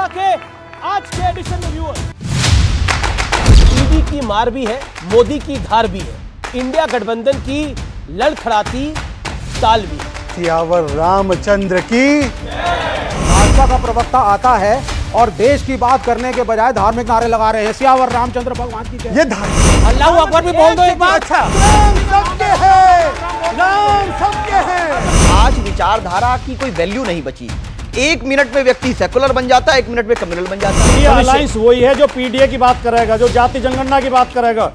खबरों के आज के एडिशन में व्यूअर्स ईडी की मार भी है मोदी की धार भी है इंडिया गठबंधन की लड़खड़ाती ताल भी सियावर रामचंद्र की भाजपा का प्रवक्ता आता है और देश की बात करने के बजाय धार्मिक नारे लगा रहे हैं सियावर रामचंद्र भगवान की ये अल्लाह अकबर भी बोल दो एक बार अच्छा सबके हैं राम सबके हैं आज विचारधारा की कोई वैल्यू नहीं बची एक मिनट में व्यक्ति सेकुलर बन जाता है एक मिनट में कम्युनल बन जाता है अलायंस वही है जो पीडीए की बात करेगा जो जाति जनगणना की बात करेगा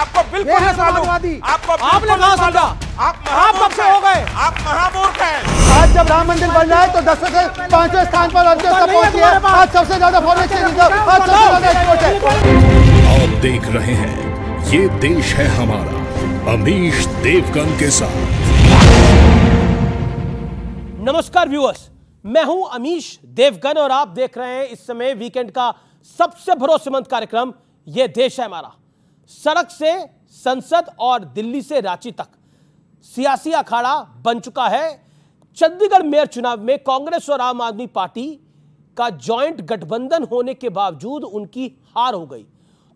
आपको बिल्कुल समाजवादी आपको आपने कहा समझा आप आप पक्ष हो गए आप महामूर्ख हैं आज जब राम मंदिर बन जाए तो दस से पांचवें स्थान पर पहुंची है आज सबसे ज्यादा फॉरेन आज सबसे ज्यादा एक्सपोर्ट है आप देख रहे हैं ये देश है हमारा अमीश देवगन के साथ नमस्कार व्यूअर्स मैं हूं अमीश देवगन और आप देख रहे हैं इस समय वीकेंड का सबसे भरोसेमंद कार्यक्रम यह देश है हमारा सड़क से संसद और दिल्ली से रांची तक सियासी अखाड़ा बन चुका है चंडीगढ़ मेयर चुनाव में कांग्रेस और आम आदमी पार्टी का जॉइंट गठबंधन होने के बावजूद उनकी हार हो गई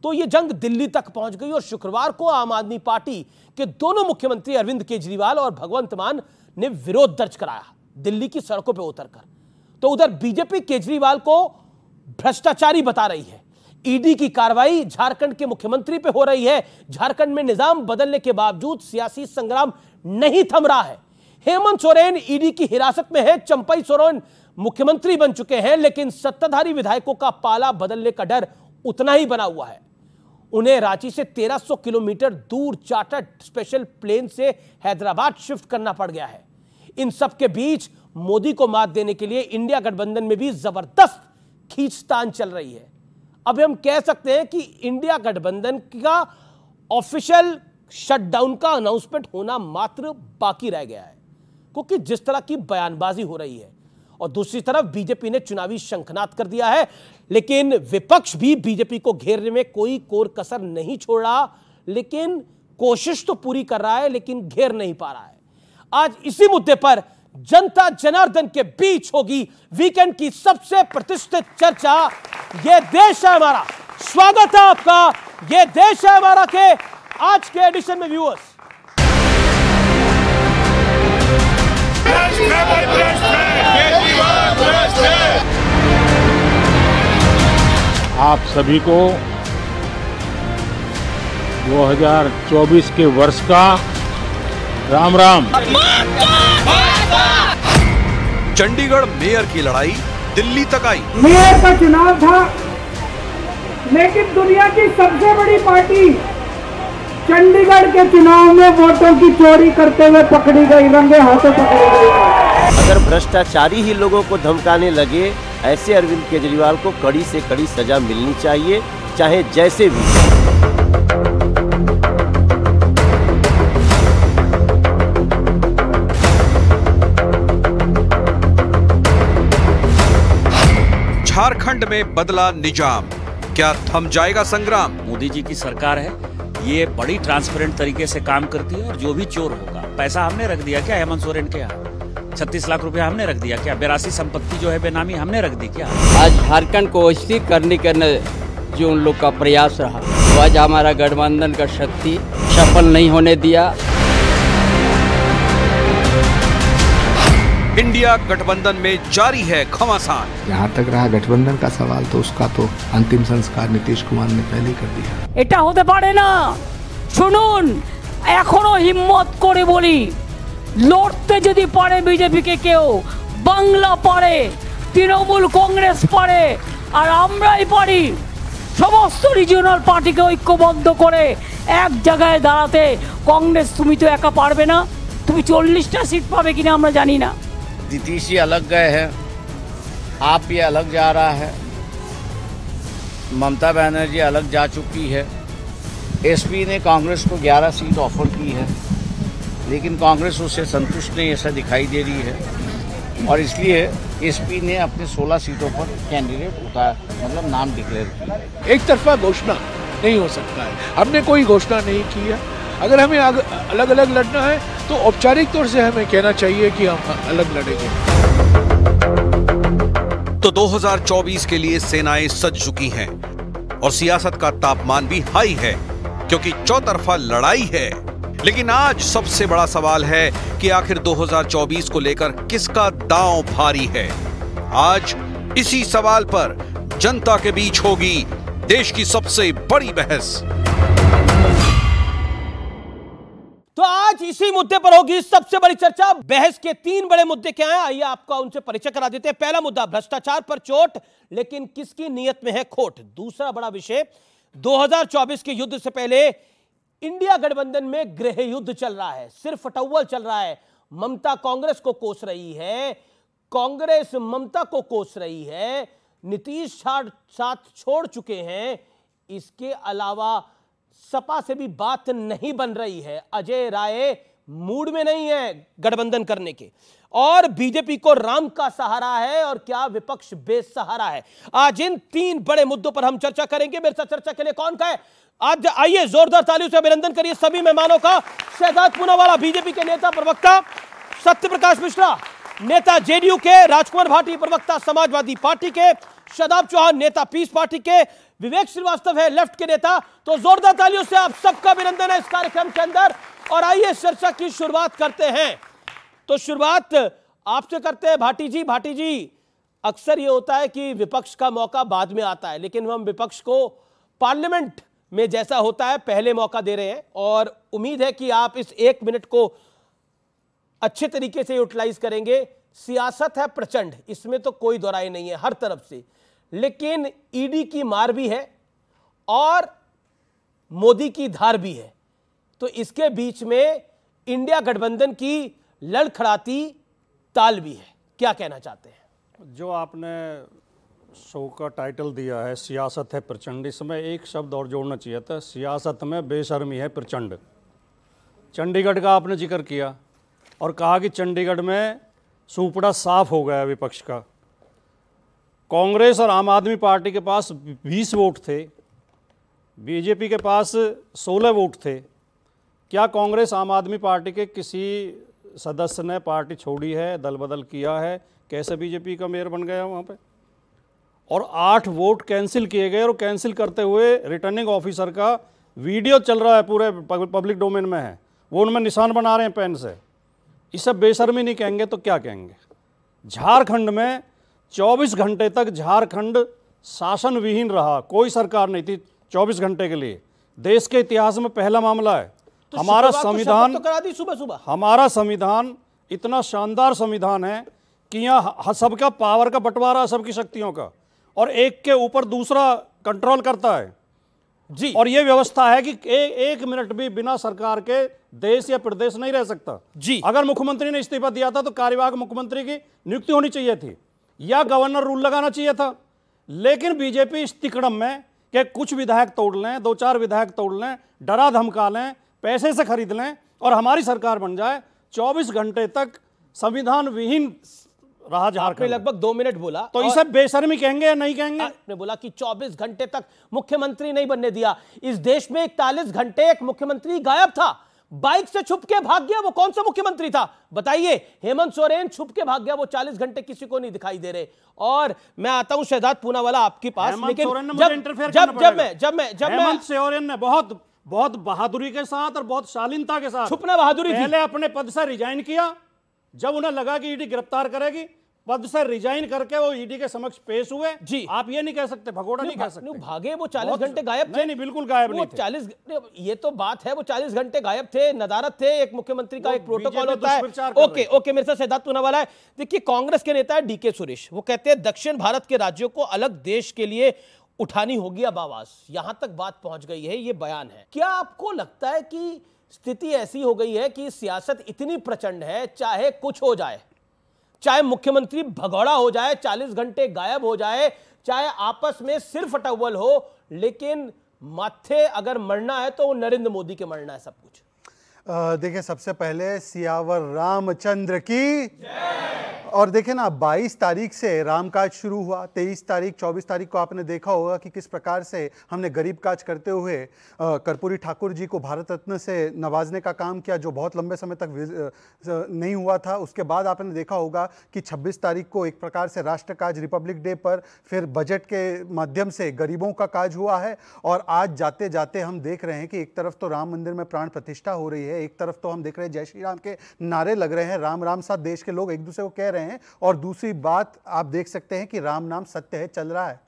तो ये जंग दिल्ली तक पहुंच गई और शुक्रवार को आम आदमी पार्टी के दोनों मुख्यमंत्री अरविंद केजरीवाल और भगवंत मान ने विरोध दर्ज कराया दिल्ली की सड़कों पर उतरकर तो उधर बीजेपी केजरीवाल को भ्रष्टाचारी बता रही है ईडी e की कार्रवाई झारखंड के मुख्यमंत्री पे हो रही है झारखंड में निजाम बदलने के बावजूद सियासी संग्राम नहीं थम रहा है हेमंत सोरेन ईडी e की हिरासत में है चंपई सोरेन मुख्यमंत्री बन चुके हैं लेकिन सत्ताधारी विधायकों का पाला बदलने का डर उतना ही बना हुआ है उन्हें रांची से 1300 किलोमीटर दूर चार्टर्ड स्पेशल प्लेन से हैदराबाद शिफ्ट करना पड़ गया है इन सब के बीच मोदी को मात देने के लिए इंडिया गठबंधन में भी जबरदस्त खींचतान चल रही है अब हम कह सकते हैं कि इंडिया गठबंधन का ऑफिशियल शटडाउन का अनाउंसमेंट होना मात्र बाकी रह गया है क्योंकि जिस तरह की बयानबाजी हो रही है और दूसरी तरफ बीजेपी ने चुनावी शंखनाद कर दिया है लेकिन विपक्ष भी बीजेपी को घेरने में कोई कोर कसर नहीं छोड़ रहा लेकिन कोशिश तो पूरी कर रहा है लेकिन घेर नहीं पा रहा है आज इसी मुद्दे पर जनता जनार्दन के बीच होगी वीकेंड की सबसे प्रतिष्ठित चर्चा यह देश है हमारा स्वागत है आपका यह देश है हमारा के आज के एडिशन में व्यूअर्स आप सभी को 2024 के वर्ष का राम राम चंडीगढ़ मेयर की लड़ाई दिल्ली तक आई मेयर का चुनाव था लेकिन दुनिया की सबसे बड़ी पार्टी चंडीगढ़ के चुनाव में वोटों की चोरी करते हुए पकड़ी गई रंगे हाथों पकड़ी गई अगर भ्रष्टाचारी ही लोगों को धमकाने लगे ऐसे अरविंद केजरीवाल को कड़ी से कड़ी सजा मिलनी चाहिए चाहे जैसे भी झारखंड में बदला निजाम क्या थम जाएगा संग्राम मोदी जी की सरकार है ये बड़ी ट्रांसपेरेंट तरीके से काम करती है और जो भी चोर होगा पैसा हमने रख दिया क्या हेमंत सोरेन के यहाँ छत्तीस लाख रुपया हमने रख दिया क्या बेरासी संपत्ति जो है बेनामी हमने रख दी क्या आज झारखंड को स्थिर करने करने जो उन लोग का प्रयास रहा तो आज हमारा गठबंधन का शक्ति सफल नहीं होने दिया इंडिया गठबंधन में जारी है घमासान यहाँ तक रहा गठबंधन का सवाल तो उसका तो अंतिम संस्कार नीतीश कुमार ने पहले कर दिया এটা হতে পারে না শুনুন এখনো হিম্মত করে বলি লড়তে যদি পারে বিজেপিকে কেউ বাংলা পারে তৃণমূল কংগ্রেস পারে আর আমরাই পারি সমস্ত রিজিওনাল পার্টিকে ঐক্যবদ্ধ করে এক জায়গায় দাঁড়াতে কংগ্রেস তুমি তো একা পারবে না তুমি চল্লিশটা সিট পাবে কিনা আমরা জানি না नीतीश जी अलग गए हैं आप ये अलग जा रहा है ममता बनर्जी अलग जा चुकी है एसपी ने कांग्रेस को 11 सीट ऑफर की है लेकिन कांग्रेस उससे संतुष्ट नहीं ऐसा दिखाई दे रही है और इसलिए एसपी ने अपने 16 सीटों पर कैंडिडेट उतार मतलब नाम डिक्लेयर किया एक तरफा घोषणा नहीं हो सकता है हमने कोई घोषणा नहीं की है अगर हमें अलग अलग लड़ना है तो औपचारिक तौर से हमें कहना चाहिए कि हम अलग लड़ेंगे तो 2024 के लिए सेनाएं सज चुकी हैं और सियासत का तापमान भी हाई है क्योंकि चौतरफा लड़ाई है लेकिन आज सबसे बड़ा सवाल है कि आखिर 2024 को लेकर किसका दांव भारी है आज इसी सवाल पर जनता के बीच होगी देश की सबसे बड़ी बहस तो आज इसी मुद्दे पर होगी सबसे बड़ी चर्चा बहस के तीन बड़े मुद्दे क्या हैं आइए आपका उनसे परिचय करा देते हैं पहला मुद्दा भ्रष्टाचार पर चोट लेकिन किसकी नीयत में है खोट दूसरा बड़ा विषय 2024 के युद्ध से पहले इंडिया गठबंधन में गृह युद्ध चल रहा है सिर्फ टव्वल चल रहा है ममता कांग्रेस को कोस रही है कांग्रेस ममता को कोस रही है नीतीश साथ छोड़ चुके हैं इसके अलावा सपा से भी बात नहीं बन रही है अजय राय मूड में नहीं है गठबंधन करने के और बीजेपी को राम का सहारा है और क्या विपक्ष बेसहारा है आज इन तीन बड़े मुद्दों पर हम चर्चा करेंगे मेरे साथ चर्चा के लिए कौन का है आज आइए जोरदार तालियों से अभिनंदन करिए सभी मेहमानों का शहजाद पूनावाला बीजेपी के नेता प्रवक्ता सत्य प्रकाश मिश्रा नेता जेडीयू के राजकुमार भाटी प्रवक्ता समाजवादी पार्टी के शदाब चौहान नेता पीस पार्टी के विवेक श्रीवास्तव है लेफ्ट के नेता तो जोरदार तालियों से आप सबका अभिनंदन है इस कार्यक्रम के अंदर और आइए चर्चा की शुरुआत करते हैं तो शुरुआत आपसे करते हैं भाटी जी भाटी जी अक्सर ये होता है कि विपक्ष का मौका बाद में आता है लेकिन हम विपक्ष को पार्लियामेंट में जैसा होता है पहले मौका दे रहे हैं और उम्मीद है कि आप इस एक मिनट को अच्छे तरीके से यूटिलाइज करेंगे सियासत है प्रचंड इसमें तो कोई दोराई नहीं है हर तरफ से लेकिन ईडी की मार भी है और मोदी की धार भी है तो इसके बीच में इंडिया गठबंधन की लड़खड़ाती ताल भी है क्या कहना चाहते हैं जो आपने शो का टाइटल दिया है सियासत है प्रचंड इसमें एक शब्द और जोड़ना चाहिए था सियासत में बेशर्मी है प्रचंड चंडीगढ़ का आपने जिक्र किया और कहा कि चंडीगढ़ में सूपड़ा साफ हो गया विपक्ष का कांग्रेस और आम आदमी पार्टी के पास 20 वोट थे बीजेपी के पास 16 वोट थे क्या कांग्रेस आम आदमी पार्टी के किसी सदस्य ने पार्टी छोड़ी है दल बदल किया है कैसे बीजेपी का मेयर बन गया वहाँ पे और आठ वोट कैंसिल किए गए और कैंसिल करते हुए रिटर्निंग ऑफिसर का वीडियो चल रहा है पूरे पब्लिक डोमेन में है वो उनमें निशान बना रहे हैं पेन से इसे बेशर्मी नहीं कहेंगे तो क्या कहेंगे झारखंड में 24 घंटे तक झारखंड शासन विहीन रहा कोई सरकार नहीं थी 24 घंटे के लिए देश के इतिहास में पहला मामला है तो हमारा तो संविधान तो करा दी सुबह सुबह हमारा संविधान इतना शानदार संविधान है कि यहाँ सबका पावर का बंटवारा है सबकी शक्तियों का और एक के ऊपर दूसरा कंट्रोल करता है जी और ये व्यवस्था है कि ए, एक मिनट भी बिना सरकार के देश या प्रदेश नहीं रह सकता जी अगर मुख्यमंत्री ने इस्तीफा दिया था तो कार्यवाहक मुख्यमंत्री की नियुक्ति होनी चाहिए थी या गवर्नर रूल लगाना चाहिए था लेकिन बीजेपी इस तिकड़म में कि कुछ विधायक तोड़ लें दो चार विधायक तोड़ लें डरा धमका लें पैसे से खरीद लें और हमारी सरकार बन जाए 24 घंटे तक संविधान विहीन रहा झारखंड लगभग दो मिनट बोला तो इसे बेशर्मी कहेंगे या नहीं कहेंगे आपने बोला कि 24 घंटे तक मुख्यमंत्री नहीं बनने दिया इस देश में इकतालीस घंटे एक मुख्यमंत्री गायब था बाइक से छुप के भाग गया वो कौन सा मुख्यमंत्री था बताइए हेमंत सोरेन छुप के भाग गया वो 40 घंटे किसी को नहीं दिखाई दे रहे और मैं आता हूं शहजाद वाला आपके पास लेकिन जब जब जब मैं जब मैं जब मैं सोरेन ने बहुत बहुत बहादुरी के साथ और बहुत शालीनता के साथ छुपना बहादुरी पहले अपने पद से रिजाइन किया जब उन्हें लगा कि ईडी गिरफ्तार करेगी पद से रिजाइन करके वो ईडी e के समक्ष पेश हुए जी आप ये नहीं कह सकते भगोड़ा नहीं, नहीं कह सकते नहीं, भागे वो चालीस घंटे गायब थे नहीं बिल्कुल गायब नहीं चालीस ये तो बात है वो चालीस घंटे गायब थे नदारत थे एक मुख्यमंत्री का एक प्रोटोकॉल होता है ओके ओके मेरे साथ सिद्धार्थ वाला है देखिए कांग्रेस के नेता है डीके सुरेश वो कहते हैं दक्षिण भारत के राज्यों को अलग देश के लिए उठानी होगी अब आवाज यहां तक बात पहुंच गई है ये बयान है क्या आपको लगता है कि स्थिति ऐसी हो गई है कि सियासत इतनी प्रचंड है चाहे कुछ हो जाए चाहे मुख्यमंत्री भगौड़ा हो जाए 40 घंटे गायब हो जाए चाहे आपस में सिर्फ अटव्वल हो लेकिन माथे अगर मरना है तो वो नरेंद्र मोदी के मरना है सब कुछ देखिए सबसे पहले सियावर रामचंद्र की और देखें ना 22 तारीख से राम काज शुरू हुआ 23 तारीख 24 तारीख को आपने देखा होगा कि किस प्रकार से हमने गरीब काज करते हुए कर्पूरी ठाकुर जी को भारत रत्न से नवाजने का काम किया जो बहुत लंबे समय तक नहीं हुआ था उसके बाद आपने देखा होगा कि 26 तारीख को एक प्रकार से राष्ट्र काज रिपब्लिक डे पर फिर बजट के माध्यम से गरीबों का काज हुआ है और आज जाते जाते हम देख रहे हैं कि एक तरफ तो राम मंदिर में प्राण प्रतिष्ठा हो रही है है एक तरफ तो हम देख रहे हैं जय श्री राम के नारे लग रहे हैं राम राम साथ देश के लोग एक दूसरे को कह रहे हैं और दूसरी बात आप देख सकते हैं कि राम नाम सत्य है चल रहा है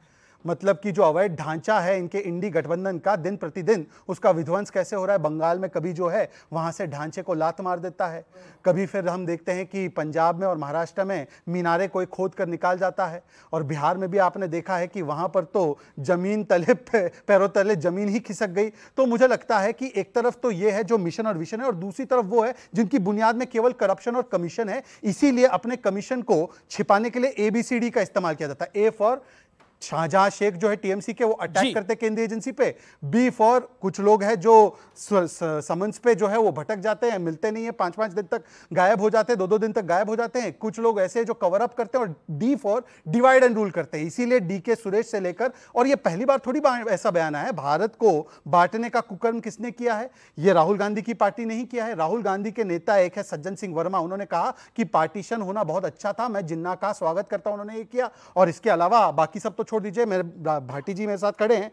मतलब कि जो अवैध ढांचा है इनके इंडी गठबंधन का दिन प्रतिदिन उसका विध्वंस कैसे हो रहा है बंगाल में कभी जो है वहाँ से ढांचे को लात मार देता है कभी फिर हम देखते हैं कि पंजाब में और महाराष्ट्र में मीनारे कोई खोद कर निकाल जाता है और बिहार में भी आपने देखा है कि वहाँ पर तो जमीन तले पैरों तले जमीन ही खिसक गई तो मुझे लगता है कि एक तरफ तो ये है जो मिशन और विशन है और दूसरी तरफ वो है जिनकी बुनियाद में केवल करप्शन और कमीशन है इसीलिए अपने कमीशन को छिपाने के लिए एबीसीडी का इस्तेमाल किया जाता है ए फॉर शाहजहां शेख जो है टीएमसी के वो अटैक करते केंद्रीय एजेंसी पे बी फॉर कुछ लोग हैं जो समन्स पे जो है वो भटक जाते हैं मिलते नहीं है पांच पांच दिन तक गायब हो जाते हैं दो दो दिन तक गायब हो जाते हैं कुछ लोग ऐसे जो कवर अप करते हैं और D for divide and rule करते हैं इसीलिए डी के सुरेश से लेकर और ये पहली बार थोड़ी बार ऐसा बयान आया है भारत को बांटने का कुकर्म किसने किया है ये राहुल गांधी की पार्टी नहीं किया है राहुल गांधी के नेता एक है सज्जन सिंह वर्मा उन्होंने कहा कि पार्टीशन होना बहुत अच्छा था मैं जिन्ना का स्वागत करता हूं उन्होंने ये किया और इसके अलावा बाकी सब तो छोड़ दीजिए मेरे भाटी जी मेरे साथ खड़े हैं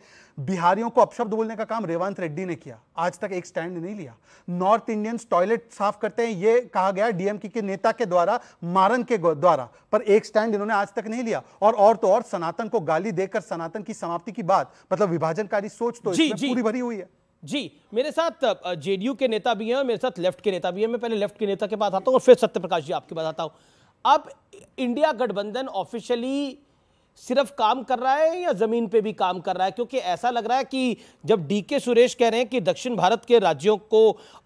बिहारियों को अपशब्द बोलने का काम रेवंत रेड्डी ने किया आज तक एक स्टैंड नहीं लिया नॉर्थ इंडियंस टॉयलेट साफ करते हैं ये कहा गया डीएमके के नेता के द्वारा मारन के द्वारा पर एक स्टैंड इन्होंने आज तक नहीं लिया और और तो और सनातन को गाली देकर सनातन की समाप्ति की बात मतलब विभाजनकारी सोच तो जी, जी, पूरी भरी हुई है जी मेरे साथ जेडीयू के नेता भी हैं मेरे साथ लेफ्ट के नेता भी हैं मैं पहले लेफ्ट के नेता के पास आता हूँ और फिर सत्यप्रकाश जी आपके पास आता हूँ अब इंडिया गठबंधन ऑफिशियली सिर्फ काम कर रहा है या ज़मीन पे भी काम कर रहा है क्योंकि ऐसा लग रहा है कि जब डी के सुरेश कह रहे हैं कि दक्षिण भारत के राज्यों को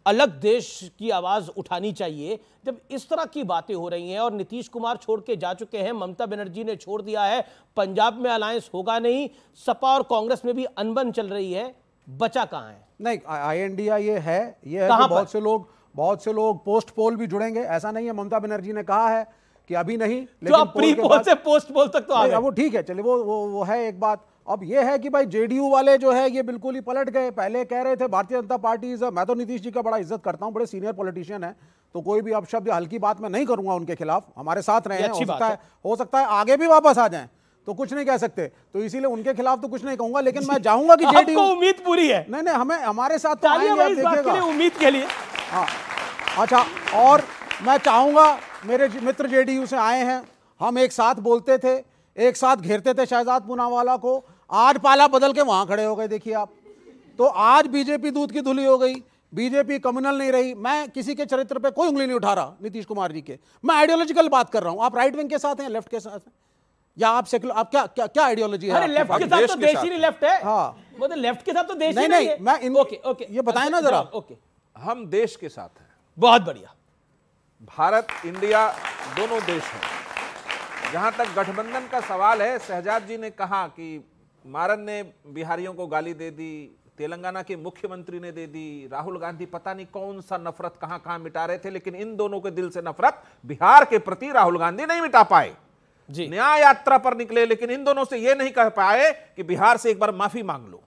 अलग देश की आवाज़ उठानी चाहिए जब इस तरह की बातें हो रही हैं और नीतीश कुमार छोड़ के जा चुके हैं ममता बनर्जी ने छोड़ दिया है पंजाब में अलायंस होगा नहीं सपा और कांग्रेस में भी अनबन चल रही है बचा कहाँ है नहीं आई एन डी आई ये है ये है बहुत से लोग बहुत से लोग पोस्ट पोल भी जुड़ेंगे ऐसा नहीं है ममता बनर्जी ने कहा है कि अभी नहीं लेकिन आप प्री पोल से पोस्ट पोल तक तो आ गए वो ठीक है चलिए वो वो वो है एक बात अब ये है कि भाई जेडीयू वाले जो है ये बिल्कुल ही पलट गए पहले कह रहे थे भारतीय जनता पार्टी मैं तो नीतीश जी का बड़ा इज्जत करता हूँ बड़े सीनियर पॉलिटिशियन है तो कोई भी अपशब्द हल्की बात मैं नहीं करूंगा उनके खिलाफ हमारे साथ रहे हैं हो सकता है हो सकता है आगे भी वापस आ जाए तो कुछ नहीं कह सकते तो इसीलिए उनके खिलाफ तो कुछ नहीं कहूंगा लेकिन मैं जाऊंगा कि जेडीयू उम्मीद पूरी है नहीं नहीं हमें हमारे साथ तो आएंगे उम्मीद के लिए हाँ अच्छा और मैं चाहूँगा मेरे मित्र जेडीयू से आए हैं हम एक साथ बोलते थे एक साथ घेरते थे शहजाद पूनावाला को आज पाला बदल के वहाँ खड़े हो गए देखिए आप तो आज बीजेपी दूध की धुली हो गई बीजेपी कम्युनल नहीं रही मैं किसी के चरित्र पे कोई उंगली नहीं उठा रहा नीतीश कुमार जी के मैं आइडियोलॉजिकल बात कर रहा हूँ आप राइट विंग के साथ हैं लेफ्ट के साथ हैं या आप सेक्युलर आप क्या क्या क्या आइडियोलॉजी है तो हाँ। लेफ्ट मतलब के साथ तो देश ही लेफ्ट है हाँ तो लेफ्ट के साथ तो देश नहीं नहीं मैं ओके ओके ये बताए ना अच्छा, जरा ओके हम देश के साथ हैं बहुत बढ़िया भारत इंडिया दोनों देश हैं जहां तक गठबंधन का सवाल है सहजाद जी ने कहा कि मारन ने बिहारियों को गाली दे दी तेलंगाना के मुख्यमंत्री ने दे दी राहुल गांधी पता नहीं कौन सा नफरत कहां कहाँ मिटा रहे थे लेकिन इन दोनों के दिल से नफरत बिहार के प्रति राहुल गांधी नहीं मिटा पाए जी न्याय यात्रा पर निकले लेकिन इन दोनों से यह नहीं कह पाए कि बिहार से एक बार माफी मांग लो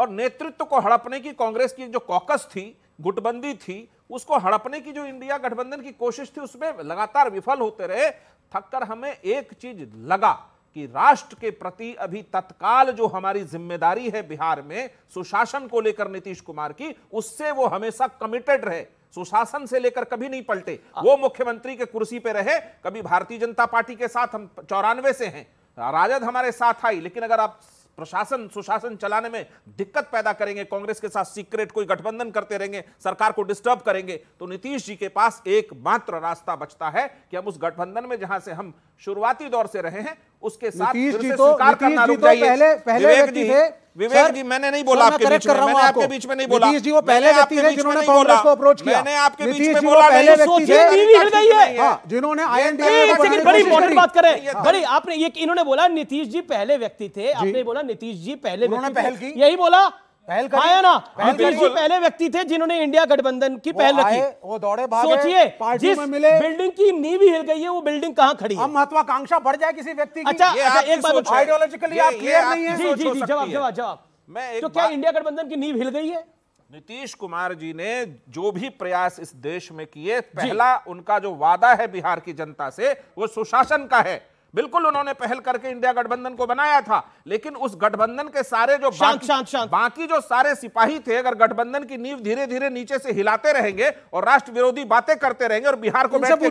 और नेतृत्व को हड़पने की कांग्रेस की जो कॉकस थी गुटबंदी थी उसको हड़पने की जो इंडिया गठबंधन की कोशिश थी उसमें लगातार विफल होते रहे थककर हमें एक चीज लगा कि राष्ट्र के प्रति अभी तत्काल जो हमारी जिम्मेदारी है बिहार में सुशासन को लेकर नीतीश कुमार की उससे वो हमेशा कमिटेड रहे सुशासन से लेकर कभी नहीं पलटे वो मुख्यमंत्री के कुर्सी पे रहे कभी भारतीय जनता पार्टी के साथ हम चौरानवे से हैं राजद हमारे साथ आई लेकिन अगर आप प्रशासन सुशासन चलाने में दिक्कत पैदा करेंगे कांग्रेस के साथ सीक्रेट कोई गठबंधन करते रहेंगे सरकार को डिस्टर्ब करेंगे तो नीतीश जी के पास एकमात्र रास्ता बचता है कि हम उस गठबंधन में जहां से हम शुरुआती दौर से रहे हैं उसके साथ फिर से तो- स्वीकार करना रुक तो जाइए पहले पहले व्यक्ति थे विवेक जी मैंने नहीं बोला आपके बीच में मैंने आपके बीच में नहीं बोला नीतीश जी वो पहले व्यक्ति थे जिन्होंने कांग्रेस को अप्रोच किया मैंने आपके बीच में बोला पहले व्यक्ति थे टीवी हिल गई है जिन्होंने आईएनडीए एक सेकंड बड़ी इंपॉर्टेंट बात करें हाँ। बड़ी आपने ये इन्होंने बोला नीतीश जी पहले व्यक्ति थे आपने बोला नीतीश जी पहले उन्होंने पहल की यही बोला पहल कर आया ना नितिन जी पहले व्यक्ति थे जिन्होंने इंडिया गठबंधन की पहल रखी वो दौड़े भागे सोचिए जिस में मिले बिल्डिंग की नींव हिल गई है वो बिल्डिंग कहाँ खड़ी है महत्वाकांक्षा बढ़ जाए किसी व्यक्ति की अच्छा अच्छा एक बात आइडियोलॉजिकली आप क्लियर नहीं है जी जी जी जवाब जवाब जवाब मैं तो क्या इंडिया गठबंधन की नींव हिल गई है नीतीश कुमार जी ने जो भी प्रयास इस देश में किए पहला उनका जो वादा है बिहार की जनता से वो सुशासन का है बिल्कुल उन्होंने पहल करके इंडिया गठबंधन को बनाया था लेकिन उस गठबंधन के सारे जो शांक, बाकी, शांक, शांक। बाकी जो सारे सिपाही थे अगर गठबंधन की नींव धीरे धीरे नीचे से हिलाते रहेंगे और राष्ट्र विरोधी बातें करते रहेंगे और बिहार को बैठ के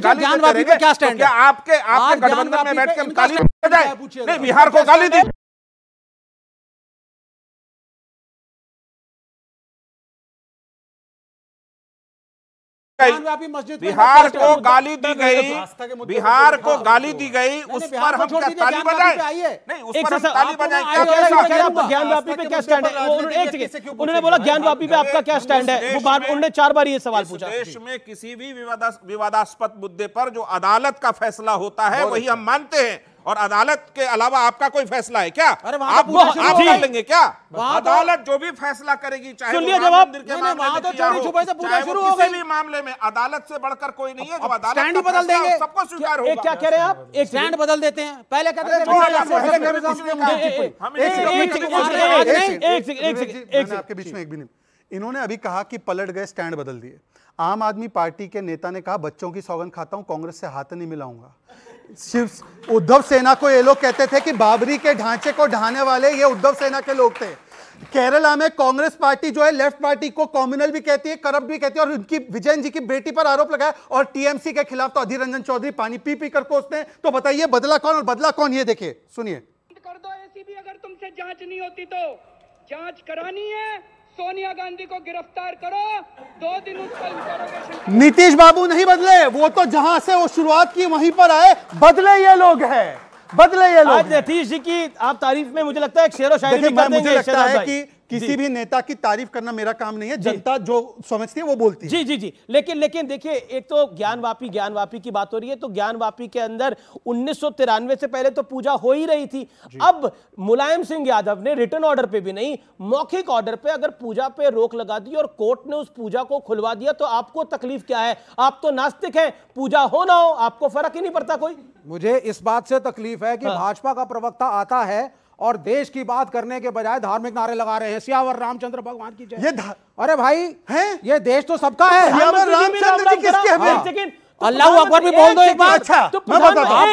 तो आपके आपके गठबंधन में बैठ के बिहार को गाली अच्छा, दी गई बिहार को गाली दी गई बिहार को गाली दी गई उस पर हम क्या ताली बजाएं नहीं उस पर ताली बजाएं क्या पे क्या स्टैंड है उन्होंने बोला ज्ञानव्यापी पे आपका क्या स्टैंड है उन्होंने चार बार ये सवाल पूछा देश में किसी भी विवादास्पद मुद्दे पर जो अदालत का फैसला होता है वही अच्छा। हम मानते हैं और अदालत के अलावा आपका कोई फैसला है क्या अरे तो आप आप लेंगे क्या तो- अदालत जो भी फैसला करेगी चाहे किसी मामले में अदालत से बढ़कर कोई नहीं है जब अदालत बदल देंगे सबको स्वीकार होगा क्या कह रहे हैं आप अच्छा, एक स्टैंड बदल देते हैं पहले कहते बीच में एक भी इन्होंने अभी कहा कि पलट गए स्टैंड बदल दिए आम आदमी पार्टी के नेता ने कहा बच्चों की सौगंध खाता हूं कांग्रेस से हाथ नहीं मिलाऊंगा शिव उद्धव सेना को ये लोग कहते थे कि बाबरी के ढांचे को ढाने वाले ये उद्धव सेना के लोग थे केरला में कांग्रेस पार्टी जो है लेफ्ट पार्टी को कॉम्युनल भी कहती है करप्ट भी कहती है और उनकी विजयन जी की बेटी पर आरोप लगाया और टीएमसी के खिलाफ तो अधीर रंजन चौधरी पानी पी पी कर कोसते हैं तो बताइए बदला कौन और बदला कौन ये देखिए सुनिए कर दो भी अगर तुमसे जांच नहीं होती तो जांच करानी है सोनिया गांधी को गिरफ्तार करो दो दिन नीतीश बाबू नहीं बदले वो तो जहां से वो शुरुआत की वहीं पर आए बदले ये लोग हैं बदले ये लोग आज नीतीश जी की आप तारीफ में मुझे लगता है एक शेरो शायरी मुझे लगता है कि किसी भी नेता की तारीफ करना मेरा काम नहीं है जनता जो समझती है वो बोलती है जी जी जी लेकिन लेकिन देखिए एक तो ज्ञानवापी ज्ञानवापी की बात हो रही है तो ज्ञानवापी के अंदर उन्नीस से पहले तो पूजा हो ही रही थी अब मुलायम सिंह यादव ने रिटर्न ऑर्डर पे भी नहीं मौखिक ऑर्डर पे अगर पूजा पे रोक लगा दी और कोर्ट ने उस पूजा को खुलवा दिया तो आपको तकलीफ क्या है आप तो नास्तिक है पूजा हो ना हो आपको फर्क ही नहीं पड़ता कोई मुझे इस बात से तकलीफ है कि हाँ। भाजपा का प्रवक्ता आता है और देश की बात करने के बजाय धार्मिक नारे लगा रहे हैं सियावर रामचंद्र भगवान की जय अरे भाई हैं ये देश तो सबका है रामचंद्र जी किसके हैं अल्लाह अकबर भी बोल दो एक बार अच्छा मैं बताता हूं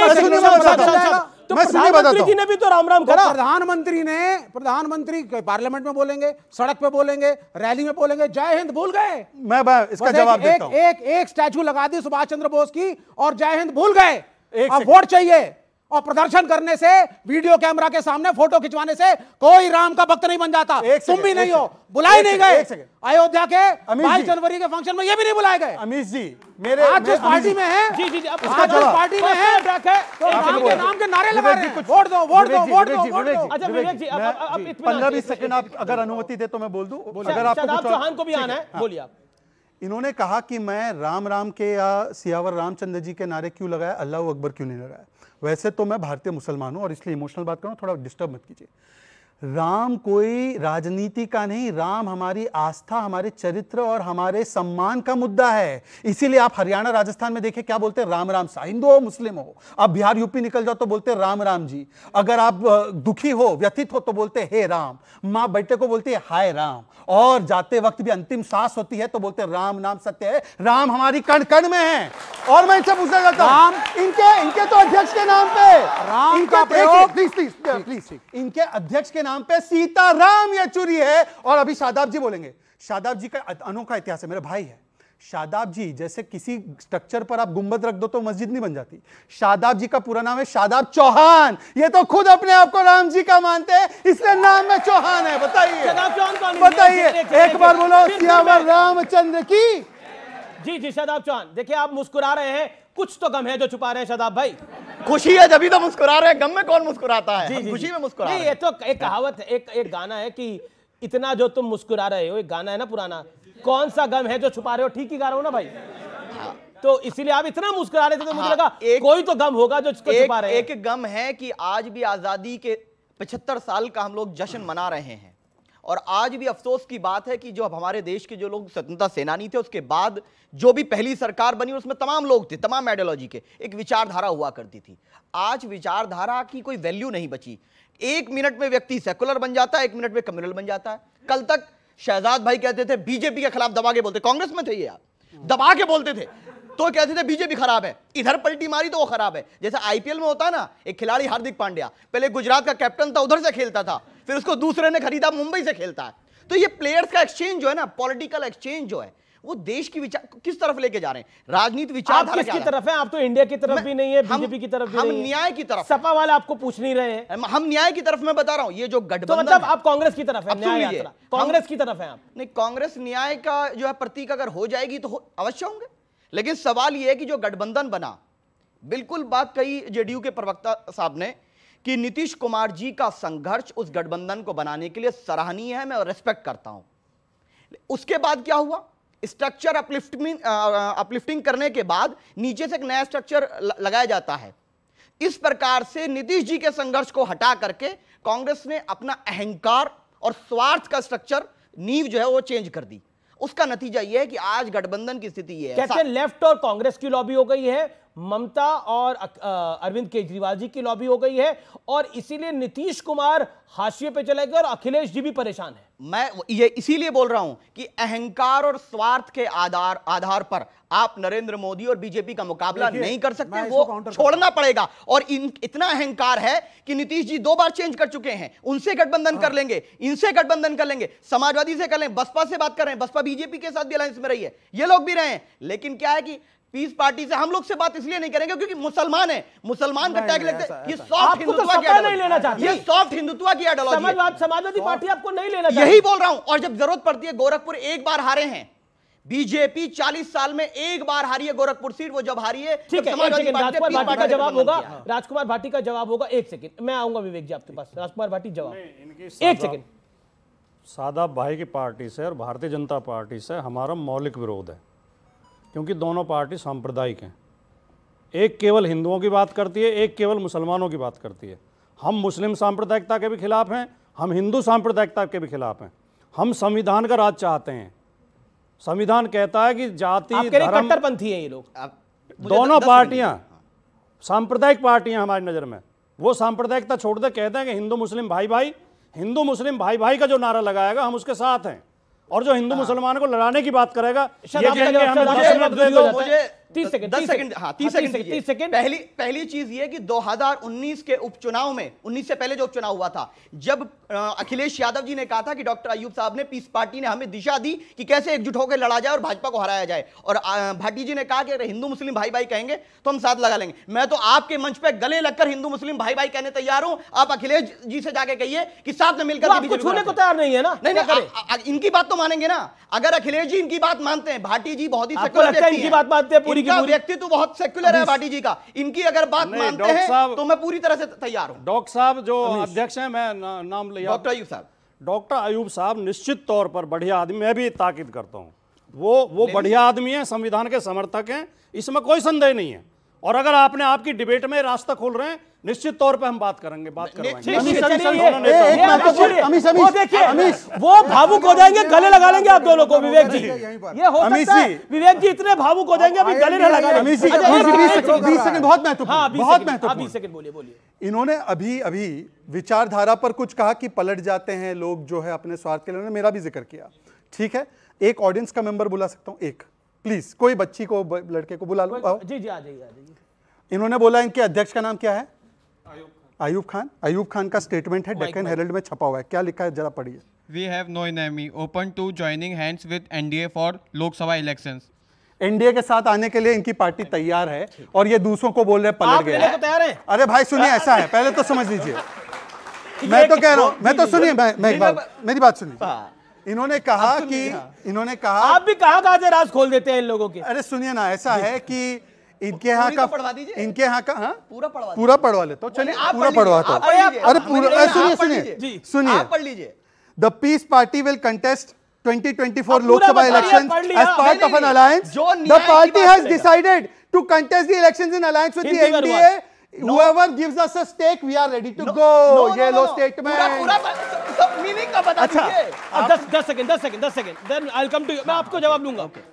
तो प्रधानमंत्री जी ने भी तो राम राम तो करा प्रधानमंत्री ने प्रधानमंत्री पार्लियामेंट में बोलेंगे सड़क पे बोलेंगे रैली में बोलेंगे जय हिंद भूल गए मैं इसका जवाब देता हूं एक एक स्टैचू लगा दी सुभाष चंद्र बोस की और जय हिंद भूल गए अब वोट चाहिए और प्रदर्शन करने से वीडियो कैमरा के सामने फोटो खिंचवाने से कोई राम का भक्त नहीं बन जाता एक तुम भी नहीं हो बुलाए नहीं गए अयोध्या के बाईस जनवरी के फंक्शन में ये भी नहीं बुलाए गए अमित जी मेरे आज जिस पार्टी में है जी जी जी अब जिस पार्टी में है तो राम के नाम के नारे लगा रहे हैं वोट दो वोट दो वोट दो अच्छा विवेक जी अब पंद्रह बीस सेकंड आप अगर अनुमति दे तो मैं बोल दू अगर आपको चौहान को भी आना है हाँ। बोलिए आप इन्होंने कहा कि मैं राम राम के या सियावर रामचंद्र जी के नारे क्यों लगाया अल्लाह अकबर क्यों नहीं लगाया वैसे तो मैं भारतीय मुसलमान हूँ और इसलिए इमोशनल बात करूँ थोड़ा डिस्टर्ब मत कीजिए राम कोई राजनीति का नहीं राम हमारी आस्था हमारे चरित्र और हमारे सम्मान का मुद्दा है इसीलिए आप हरियाणा राजस्थान में देखें क्या बोलते हैं राम राम सा हिंदू हो मुस्लिम हो आप बिहार यूपी निकल जाओ तो बोलते हैं राम राम जी अगर आप दुखी हो व्यथित हो तो बोलते हे राम माँ बेटे को बोलती है हाय राम और जाते वक्त भी अंतिम सांस होती है तो बोलते राम नाम सत्य है राम हमारी कण कण में है और मैं इनसे पूछना चाहता हूँ इनके इनके तो अध्यक्ष के नाम पे राम का इनके अध्यक्ष के नाम नाम पे सीताराम येचुरी है और अभी शादाब जी बोलेंगे शादाब जी का अनोखा इतिहास है मेरे भाई है शादाब जी जैसे किसी स्ट्रक्चर पर आप गुंबद रख दो तो मस्जिद नहीं बन जाती शादाब जी का पूरा नाम है शादाब चौहान ये तो खुद अपने आप को राम जी का मानते हैं इसलिए नाम में चौहान है बताइए बताइए एक बार बोलो सियावर रामचंद्र की जी जी शादाब चौहान देखिए आप मुस्कुरा रहे हैं कुछ तो गम है जो छुपा रहे हैं शादाब भाई खुशी है जब तो मुस्कुरा रहे हैं गम में कौन मुस्कुराता है जी, जी, खुशी में मुस्कुरा ये तो एक कहावत है एक एक गाना है कि इतना जो तुम मुस्कुरा रहे हो एक गाना है ना पुराना कौन सा गम है जो छुपा रहे हो ठीक ही गा रहे हो ना भाई हाँ। तो इसीलिए आप इतना मुस्कुरा रहे थे तो मुझे हाँ, लगा एक, कोई तो गम होगा जो छुपा रहे हैं एक गम है कि आज भी आजादी के पचहत्तर साल का हम लोग जश्न मना रहे हैं और आज भी अफसोस की बात है कि जो अब हमारे देश के जो लोग स्वतंत्रता सेनानी थे उसके बाद जो भी पहली सरकार बनी उसमें तमाम लोग थे तमाम आइडियोलॉजी के एक विचारधारा हुआ करती थी आज विचारधारा की कोई वैल्यू नहीं बची एक मिनट में व्यक्ति सेकुलर बन जाता है एक मिनट में कम्युनल बन जाता है कल तक शहजाद भाई कहते थे बीजेपी के खिलाफ दबा के बोलते कांग्रेस में थे ये आप दबा के बोलते थे तो कहते थे बीजेपी खराब है इधर पलटी मारी तो वो खराब है जैसे आईपीएल में होता ना एक खिलाड़ी हार्दिक पांड्या पहले गुजरात का कैप्टन था उधर से खेलता था फिर उसको दूसरे ने खरीदा मुंबई से खेलता है तो ये प्लेयर्स का एक्सचेंज जो है ना पॉलिटिकल एक्सचेंज जो है वो देश की विचार किस तरफ लेके जा रहे हैं राजनीति विचार आप किसकी तरफ है आप तो इंडिया की तरफ भी नहीं है बीजेपी की तरफ हम न्याय की तरफ सपा वाले आपको पूछ नहीं रहे हैं हम न्याय की तरफ मैं बता रहा हूं ये जो तो गठबंधन तो मतलब आप कांग्रेस की तरफ है कांग्रेस की तरफ है आप नहीं कांग्रेस न्याय का जो है प्रतीक अगर हो जाएगी तो अवश्य होंगे लेकिन सवाल यह है कि जो गठबंधन बना बिल्कुल बात कही जेडीयू के प्रवक्ता साहब ने कि नीतीश कुमार जी का संघर्ष उस गठबंधन को बनाने के लिए सराहनीय है मैं रेस्पेक्ट करता हूं उसके बाद क्या हुआ स्ट्रक्चर अपलिफ्टिंग अपलिफ्टिंग करने के बाद नीचे से एक नया स्ट्रक्चर लगाया जाता है इस प्रकार से नीतीश जी के संघर्ष को हटा करके कांग्रेस ने अपना अहंकार और स्वार्थ का स्ट्रक्चर नींव जो है वो चेंज कर दी उसका नतीजा यह है कि आज गठबंधन की स्थिति यह है लेफ्ट और कांग्रेस की लॉबी हो गई है ममता और अरविंद केजरीवाल जी की लॉबी हो गई है और इसीलिए नीतीश कुमार हाशिए पे चले गए और अखिलेश जी भी परेशान है मैं ये इसीलिए बोल रहा हूं कि अहंकार और स्वार्थ के आधार आधार पर आप नरेंद्र मोदी और बीजेपी का मुकाबला नहीं कर सकते वो छोड़ना पड़ेगा और इन इतना अहंकार है कि नीतीश जी दो बार चेंज कर चुके हैं उनसे गठबंधन हाँ। कर लेंगे इनसे गठबंधन कर लेंगे समाजवादी से कर लेंगे बसपा से बात कर रहे हैं बसपा बीजेपी के साथ भी अलायंस में रही है ये लोग भी रहे हैं लेकिन क्या है कि पीस पार्टी से हम लोग से बात इसलिए नहीं करेंगे क्योंकि मुसलमान है मुसलमान का टैग लगता तो है ये सॉफ्ट हिंदुत्व की नहीं लेना चाहते ये सॉफ्ट हिंदुत्व की आइडियोलॉजी समाजवादी पार्टी आपको नहीं लेना यही बोल रहा हूं और जब जरूरत पड़ती है गोरखपुर एक बार हारे हैं बीजेपी 40 साल में एक बार हारी है गोरखपुर सीट वो जब हारी है ठीक है राजकुमार भाटी का जवाब होगा राजकुमार भाटी का जवाब होगा एक सेकंड मैं आऊंगा विवेक जी आपके पास राजकुमार भाटी जवाब एक सेकंड सादा भाई की पार्टी से और भारतीय जनता पार्टी से हमारा मौलिक विरोध है क्योंकि दोनों पार्टी सांप्रदायिक हैं एक केवल हिंदुओं की बात करती है एक केवल मुसलमानों की बात करती है हम मुस्लिम सांप्रदायिकता के भी खिलाफ हैं हम हिंदू सांप्रदायिकता के भी खिलाफ हैं हम संविधान का राज चाहते हैं संविधान कहता है कि जाति धर्म कट्टरपंथी हैं ये लोग दोनों पार्टियां सांप्रदायिक पार्टियां हमारी नज़र में वो सांप्रदायिकता छोड़ दे कहते हैं कि हिंदू मुस्लिम भाई भाई हिंदू मुस्लिम भाई भाई का जो नारा लगाएगा हम उसके साथ हैं और जो हिंदू हाँ। मुसलमान को लड़ाने की बात करेगा हाँ, पहली चीज ये कि 2019 के उपचुनाव में 19 से पहले जो उपचुनाव हुआ था जब अखिलेश यादव जी ने कहा था कि डॉक्टर अयुब साहब ने पीस पार्टी ने हमें दिशा दी कि कैसे एकजुट होकर लड़ा जाए और भाजपा को हराया जाए और भाटी जी ने कहा कि अगर हिंदू मुस्लिम भाई भाई कहेंगे तो हम साथ लगा लेंगे मैं तो आपके मंच पर गले लगकर हिंदू मुस्लिम भाई भाई कहने तैयार हूं आप अखिलेश जी से जाके कहिए कि साथ में मिलकर छोड़ने को तैयार नहीं है ना नहीं इनकी बात तो मानेंगे ना अगर अखिलेश जी इनकी बात मानते हैं भाटी जी बहुत ही इनकी बात मानते हैं पूरी व्यक्ति तो बहुत सेक्युलर है भाटी जी का इनकी अगर बात मानते हैं तो मैं पूरी तरह से तैयार हूँ डॉक्टर साहब जो अध्यक्ष है मैं नाम लिया डॉक्टर अयूब साहब डॉक्टर अयूब साहब निश्चित तौर पर बढ़िया आदमी मैं भी ताकिद करता हूँ वो वो बढ़िया आदमी है संविधान के समर्थक हैं इसमें कोई संदेह नहीं है और अगर आपने आपकी डिबेट में रास्ता खोल रहे हैं निश्चित तौर पे हम बात करेंगे बात करेंगे वो भावुक हो जाएंगे गले लगा लेंगे आप दोनों को विवेक जी ये हो सकता है विवेक जी इतने भावुक हो जाएंगे अभी गले लगा अच्छा, सेकंड बहुत महत्वपूर्ण हाँ, बहुत हाँ, महत्वपूर्ण बोलिए बोलिए इन्होंने अभी अभी विचारधारा पर कुछ कहा कि पलट जाते हैं लोग जो है अपने स्वार्थ के लिए मेरा भी जिक्र किया ठीक है एक ऑडियंस का मेंबर बुला सकता हूँ एक प्लीज कोई बच्ची को लड़के को बुला लो जी जी आ जाइए इन्होंने बोला इनके अध्यक्ष का नाम क्या है आयुब खान आयुब खान का स्टेटमेंट है डेक्कन हेरल्ड में छपा हुआ है क्या लिखा है जरा पढ़िए we have no enemy open to joining hands with NDA for Lok Sabha elections NDA के साथ आने के लिए इनकी पार्टी तैयार है और ये दूसरों को बोल रहे हैं पलट गए हैं अरे भाई सुनिए ऐसा है पहले तो समझ लीजिए मैं तो कह रहा हूं मैं तो सुनिए मैं, मैं मेरी बात सुनिए हाँ। इन्होंने कहा कि इन्होंने कहा आप भी कहा राज खोल देते हैं इन लोगों के अरे सुनिए ना ऐसा है कि इनके यहाँ का पढ़वा दीजिए इनके यहाँ का हाँ पूरा पढ़वा पूरा पढ़वा लेता हूँ चलिए पूरा पढ़वाता हूँ अरे पूरा सुनिए सुनिए सुनिए पढ़ लीजिए the peace party will contest 2024 Loksabha elections as part of an alliance. The party has decided to contest the elections in alliance with the NDA. Whoever gives us a stake, we are ready to go. ये लो statement. सब meaning का बता अच्छा, दीजिए। अब 10 10 second 10 second 10 second then I will come to मैं आपको जवाब दूंगा। Okay.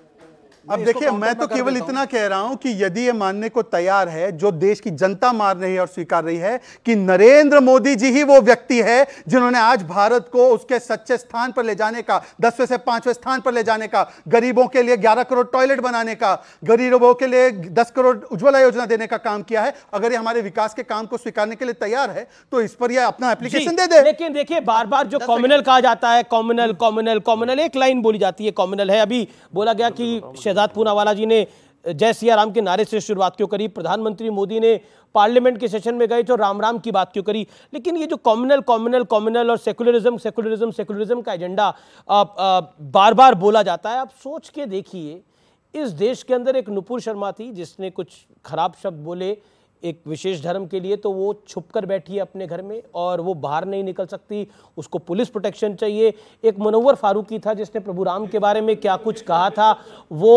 अब देखिए मैं तो केवल इतना कह रहा हूं कि यदि ये मानने को तैयार है जो देश की जनता मान रही है और स्वीकार रही है कि नरेंद्र मोदी जी ही वो व्यक्ति है जिन्होंने आज भारत को उसके सच्चे स्थान पर ले जाने का दसवें से पांचवें स्थान पर ले जाने का गरीबों के लिए ग्यारह करोड़ टॉयलेट बनाने का गरीबों के लिए दस करोड़ उज्ज्वला योजना देने का काम किया है अगर ये हमारे विकास के काम को स्वीकारने के लिए तैयार है तो इस पर यह अपना एप्लीकेशन दे दे लेकिन देखिए बार बार जो कॉम्युनल कहा जाता है कॉम्युनल कॉम्युनल कॉम्युनल एक लाइन बोली जाती है कॉम्युनल है अभी बोला गया कि शहजाद पूनावाला जी ने जय सिया राम के नारे से शुरुआत क्यों करी प्रधानमंत्री मोदी ने पार्लियामेंट के सेशन में गए तो राम राम की बात क्यों करी लेकिन ये जो कॉम्युनल कॉम्युनल कॉम्युनल और सेकुलरिज्म सेकुलरिज्म सेकुलरिज्म का एजेंडा बार बार बोला जाता है आप सोच के देखिए इस देश के अंदर एक नुपुर शर्मा थी जिसने कुछ खराब शब्द बोले एक विशेष धर्म के लिए तो वो छुप कर बैठी है अपने घर में और वो बाहर नहीं निकल सकती उसको पुलिस प्रोटेक्शन चाहिए एक मनोवर फारूकी था जिसने प्रभु राम के बारे में क्या कुछ कहा था वो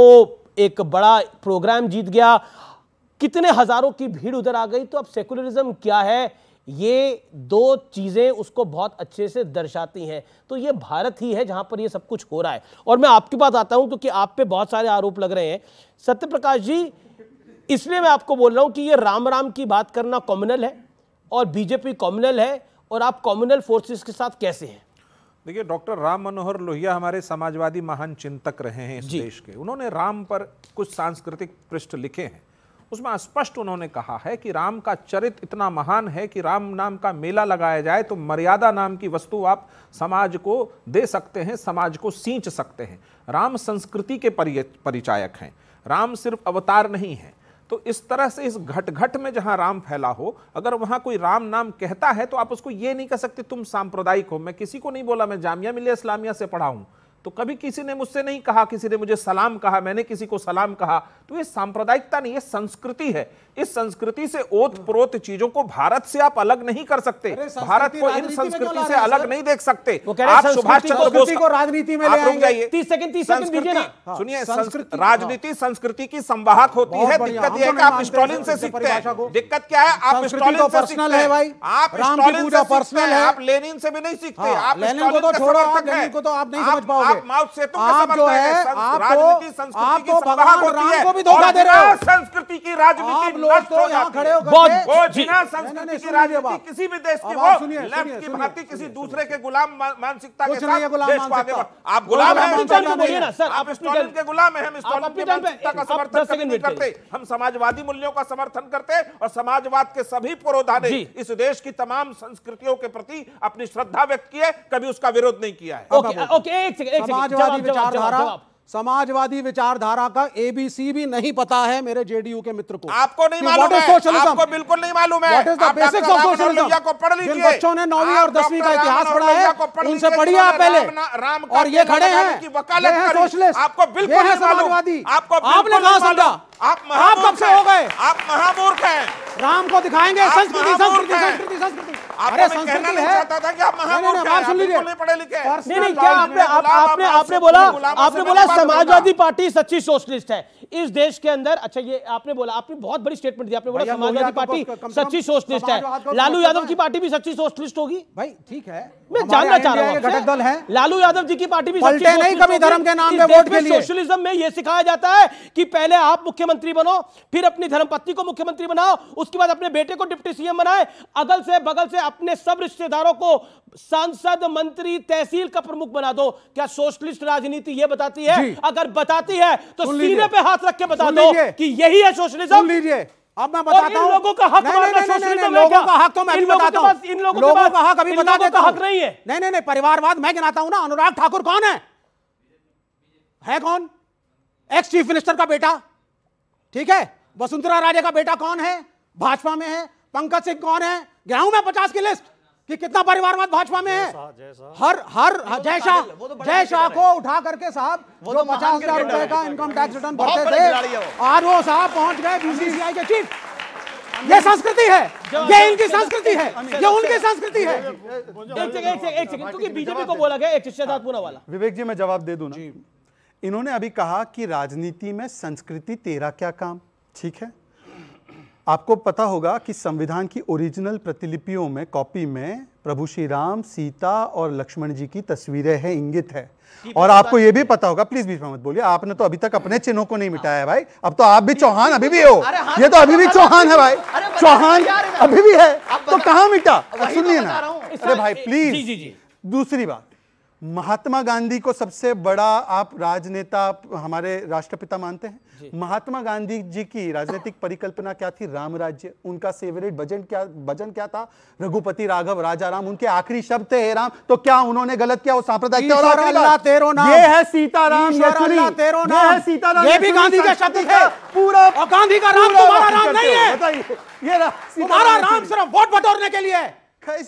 एक बड़ा प्रोग्राम जीत गया कितने हज़ारों की भीड़ उधर आ गई तो अब सेकुलरिज्म क्या है ये दो चीज़ें उसको बहुत अच्छे से दर्शाती हैं तो ये भारत ही है जहाँ पर ये सब कुछ हो रहा है और मैं आपके पास आता हूँ क्योंकि आप पे बहुत सारे आरोप लग रहे हैं सत्यप्रकाश जी इसलिए मैं आपको बोल रहा हूँ कि ये राम राम की बात करना कॉमनल है और बीजेपी कॉमनल है और आप कॉमनल फोर्सेस के साथ कैसे हैं देखिए डॉक्टर राम मनोहर लोहिया हमारे समाजवादी महान चिंतक रहे हैं इस देश के उन्होंने राम पर कुछ सांस्कृतिक पृष्ठ लिखे हैं उसमें स्पष्ट उन्होंने कहा है कि राम का चरित इतना महान है कि राम नाम का मेला लगाया जाए तो मर्यादा नाम की वस्तु आप समाज को दे सकते हैं समाज को सींच सकते हैं राम संस्कृति के परिचायक हैं राम सिर्फ अवतार नहीं है तो इस तरह से इस घट घट में जहां राम फैला हो अगर वहां कोई राम नाम कहता है तो आप उसको ये नहीं कह सकते तुम सांप्रदायिक हो मैं किसी को नहीं बोला मैं जामिया मिलिया इस्लामिया से पढ़ा हूं तो कभी किसी ने मुझसे नहीं कहा किसी ने मुझे सलाम कहा मैंने किसी को सलाम कहा तो ये सांप्रदायिकता नहीं है संस्कृति है इस संस्कृति से ओत प्रोत चीजों को भारत से आप अलग नहीं कर सकते भारत को इन संस्कृति से अलग नहीं देख सकते आप सुभाष चंद्र बोस को राजनीति में ले जाइए तीस सेकंड तीस सेकंड दीजिए ना सुनिए हाँ। राजनीति संस्कृति की संवाहक होती है दिक्कत यह है तो कि आप स्टॉलिन से सीखते हैं दिक्कत क्या है आप स्टॉलिन तो से सीखते हैं आप स्टॉलिन से पर्सनल है आप लेनिन से भी नहीं सीखते हाँ, आप लेनिन को तो छोड़ो आप लेनिन को तो आप नहीं समझ पाओगे आप माउथ से तो आप जो है आप तो, तो भगवान राम को भी धोखा दे रहे हो संस्कृति की राजनीति लोग तो यहाँ खड़े होकर वो बिना संस्कृति की राजनीति किसी भी देश की वो लेफ्ट की भांति किसी दूसरे के गुलाम मानसिकता के साथ देश को आगे आप गुलाम हैं आप स्टालिन के गुलाम हैं हम स्टालिन की मानसिकता का समर्थन नहीं करते हम समाजवादी मूल्यों का समर्थन करते और समाजवाद के सभी पुरोधाने इस देश की तमाम संस्कृतियों के प्रति अपनी श्रद्धा व्यक्त की है कभी उसका विरोध नहीं किया है ओके ओके एक सेकंड एक सेकंड समाजवादी विचारधारा समाजवादी विचारधारा का एबीसी भी नहीं पता है मेरे जेडीयू के मित्र को आपको नहीं मालूम है आपको बिल्कुल नहीं मालूम है बेसिक्स ऑफ सोशलिज्म को पढ़ लीजिए जिन बच्चों ने नौवीं और दसवीं का इतिहास पढ़ा है उनसे पढ़िए आप पहले और ये खड़े हैं कि वकालत सोशलिस्ट आपको बिल्कुल समाजवादी आपको आपने कहा समझा आप आप कब से हो गए आप महामूर्ख हैं राम को दिखाएंगे संस्कृति संस्कृति संस्कृति संस्कृति अरे संस्कृति है आपने आपने बोला आपने बोला समाजवादी पार्टी सच्ची सोशलिस्ट है इस देश के अंदर अच्छा ये आपने बोला आपने बहुत बड़ी स्टेटमेंट दी आपने बोला समाजवादी तो पार्टी सच्ची सोशलिस्ट है लालू यादव की पार्टी भी सच्ची सोशलिस्ट होगी भाई ठीक है मैं जानना चाह रहा हूँ घटक दल अच्छा, है लालू यादव जी की पार्टी भी सच्ची नहीं कभी धर्म के नाम वोट के लिए सोशलिज्म में यह सिखाया जाता है कि पहले आप मुख्यमंत्री बनो फिर अपनी धर्मपत्नी को मुख्यमंत्री बनाओ उसके बाद अपने बेटे को डिप्टी सीएम बनाए अगल से बगल से अपने सब रिश्तेदारों को सांसद मंत्री तहसील का प्रमुख बना दो क्या सोशलिस्ट राजनीति यह बताती है अगर बताती है तो सीने पे हाथ रख के बता दो कि यही है सोशलिज्म अब मैं बताता हूँ लोगों का हक नहीं, नहीं, नहीं, नहीं, नहीं, लोगों का हक तो मैं बताता हूँ इन लोगों, लोगों का हक अभी बता देता तो हक नहीं है नहीं नहीं नहीं परिवारवाद मैं गिनाता हूँ ना अनुराग ठाकुर कौन है है कौन एक्स चीफ मिनिस्टर का बेटा ठीक है वसुंधरा राजे का बेटा कौन है भाजपा में है पंकज सिंह कौन है गेहूं में पचास की लिस्ट कि कितना परिवारवाद भाजपा में है हर हर जय शाह जय शाह को उठा करके साहब जो तो पचास हजार रुपए का इनकम टैक्स रिटर्न भरते थे आज वो साहब पहुंच गए बीसीसीआई के चीफ ये संस्कृति है ये इनकी संस्कृति है ये उनकी संस्कृति है एक सेकंड एक सेकंड क्योंकि बीजेपी को बोला गया एक शिष्यदात पूरा वाला विवेक जी मैं जवाब दे दूं ना इन्होंने अभी कहा कि राजनीति में संस्कृति तेरा क्या काम ठीक है आपको पता होगा कि संविधान की ओरिजिनल प्रतिलिपियों में कॉपी में प्रभु श्री राम सीता और लक्ष्मण जी की तस्वीरें हैं इंगित है और आपको यह भी पता होगा प्लीज बीच में मत बोलिए आपने तो अभी तक अपने चिन्हों को नहीं हाँ। मिटाया है भाई अब तो आप भी चौहान अभी भी हो हाँ, ये तो अभी भी चौहान है भाई चौहान अभी भी है तो कहा मिटा सुनिए तो ना अरे भाई प्लीज दूसरी बात महात्मा गांधी को सबसे बड़ा आप राजनेता हमारे राष्ट्रपिता मानते हैं महात्मा गांधी जी की राजनीतिक परिकल्पना क्या थी राम राज्य उनका फेवरेट भजन क्या भजन क्या था रघुपति राघव राजा राम उनके आखिरी शब्द थे हे राम तो क्या उन्होंने गलत किया वो सांप्रदायिक ये है सीताराम सीताराम ये भी गांधी का शब्द है पूरा गांधी का राम राम नहीं है ये राम सिर्फ वोट बटोरने के लिए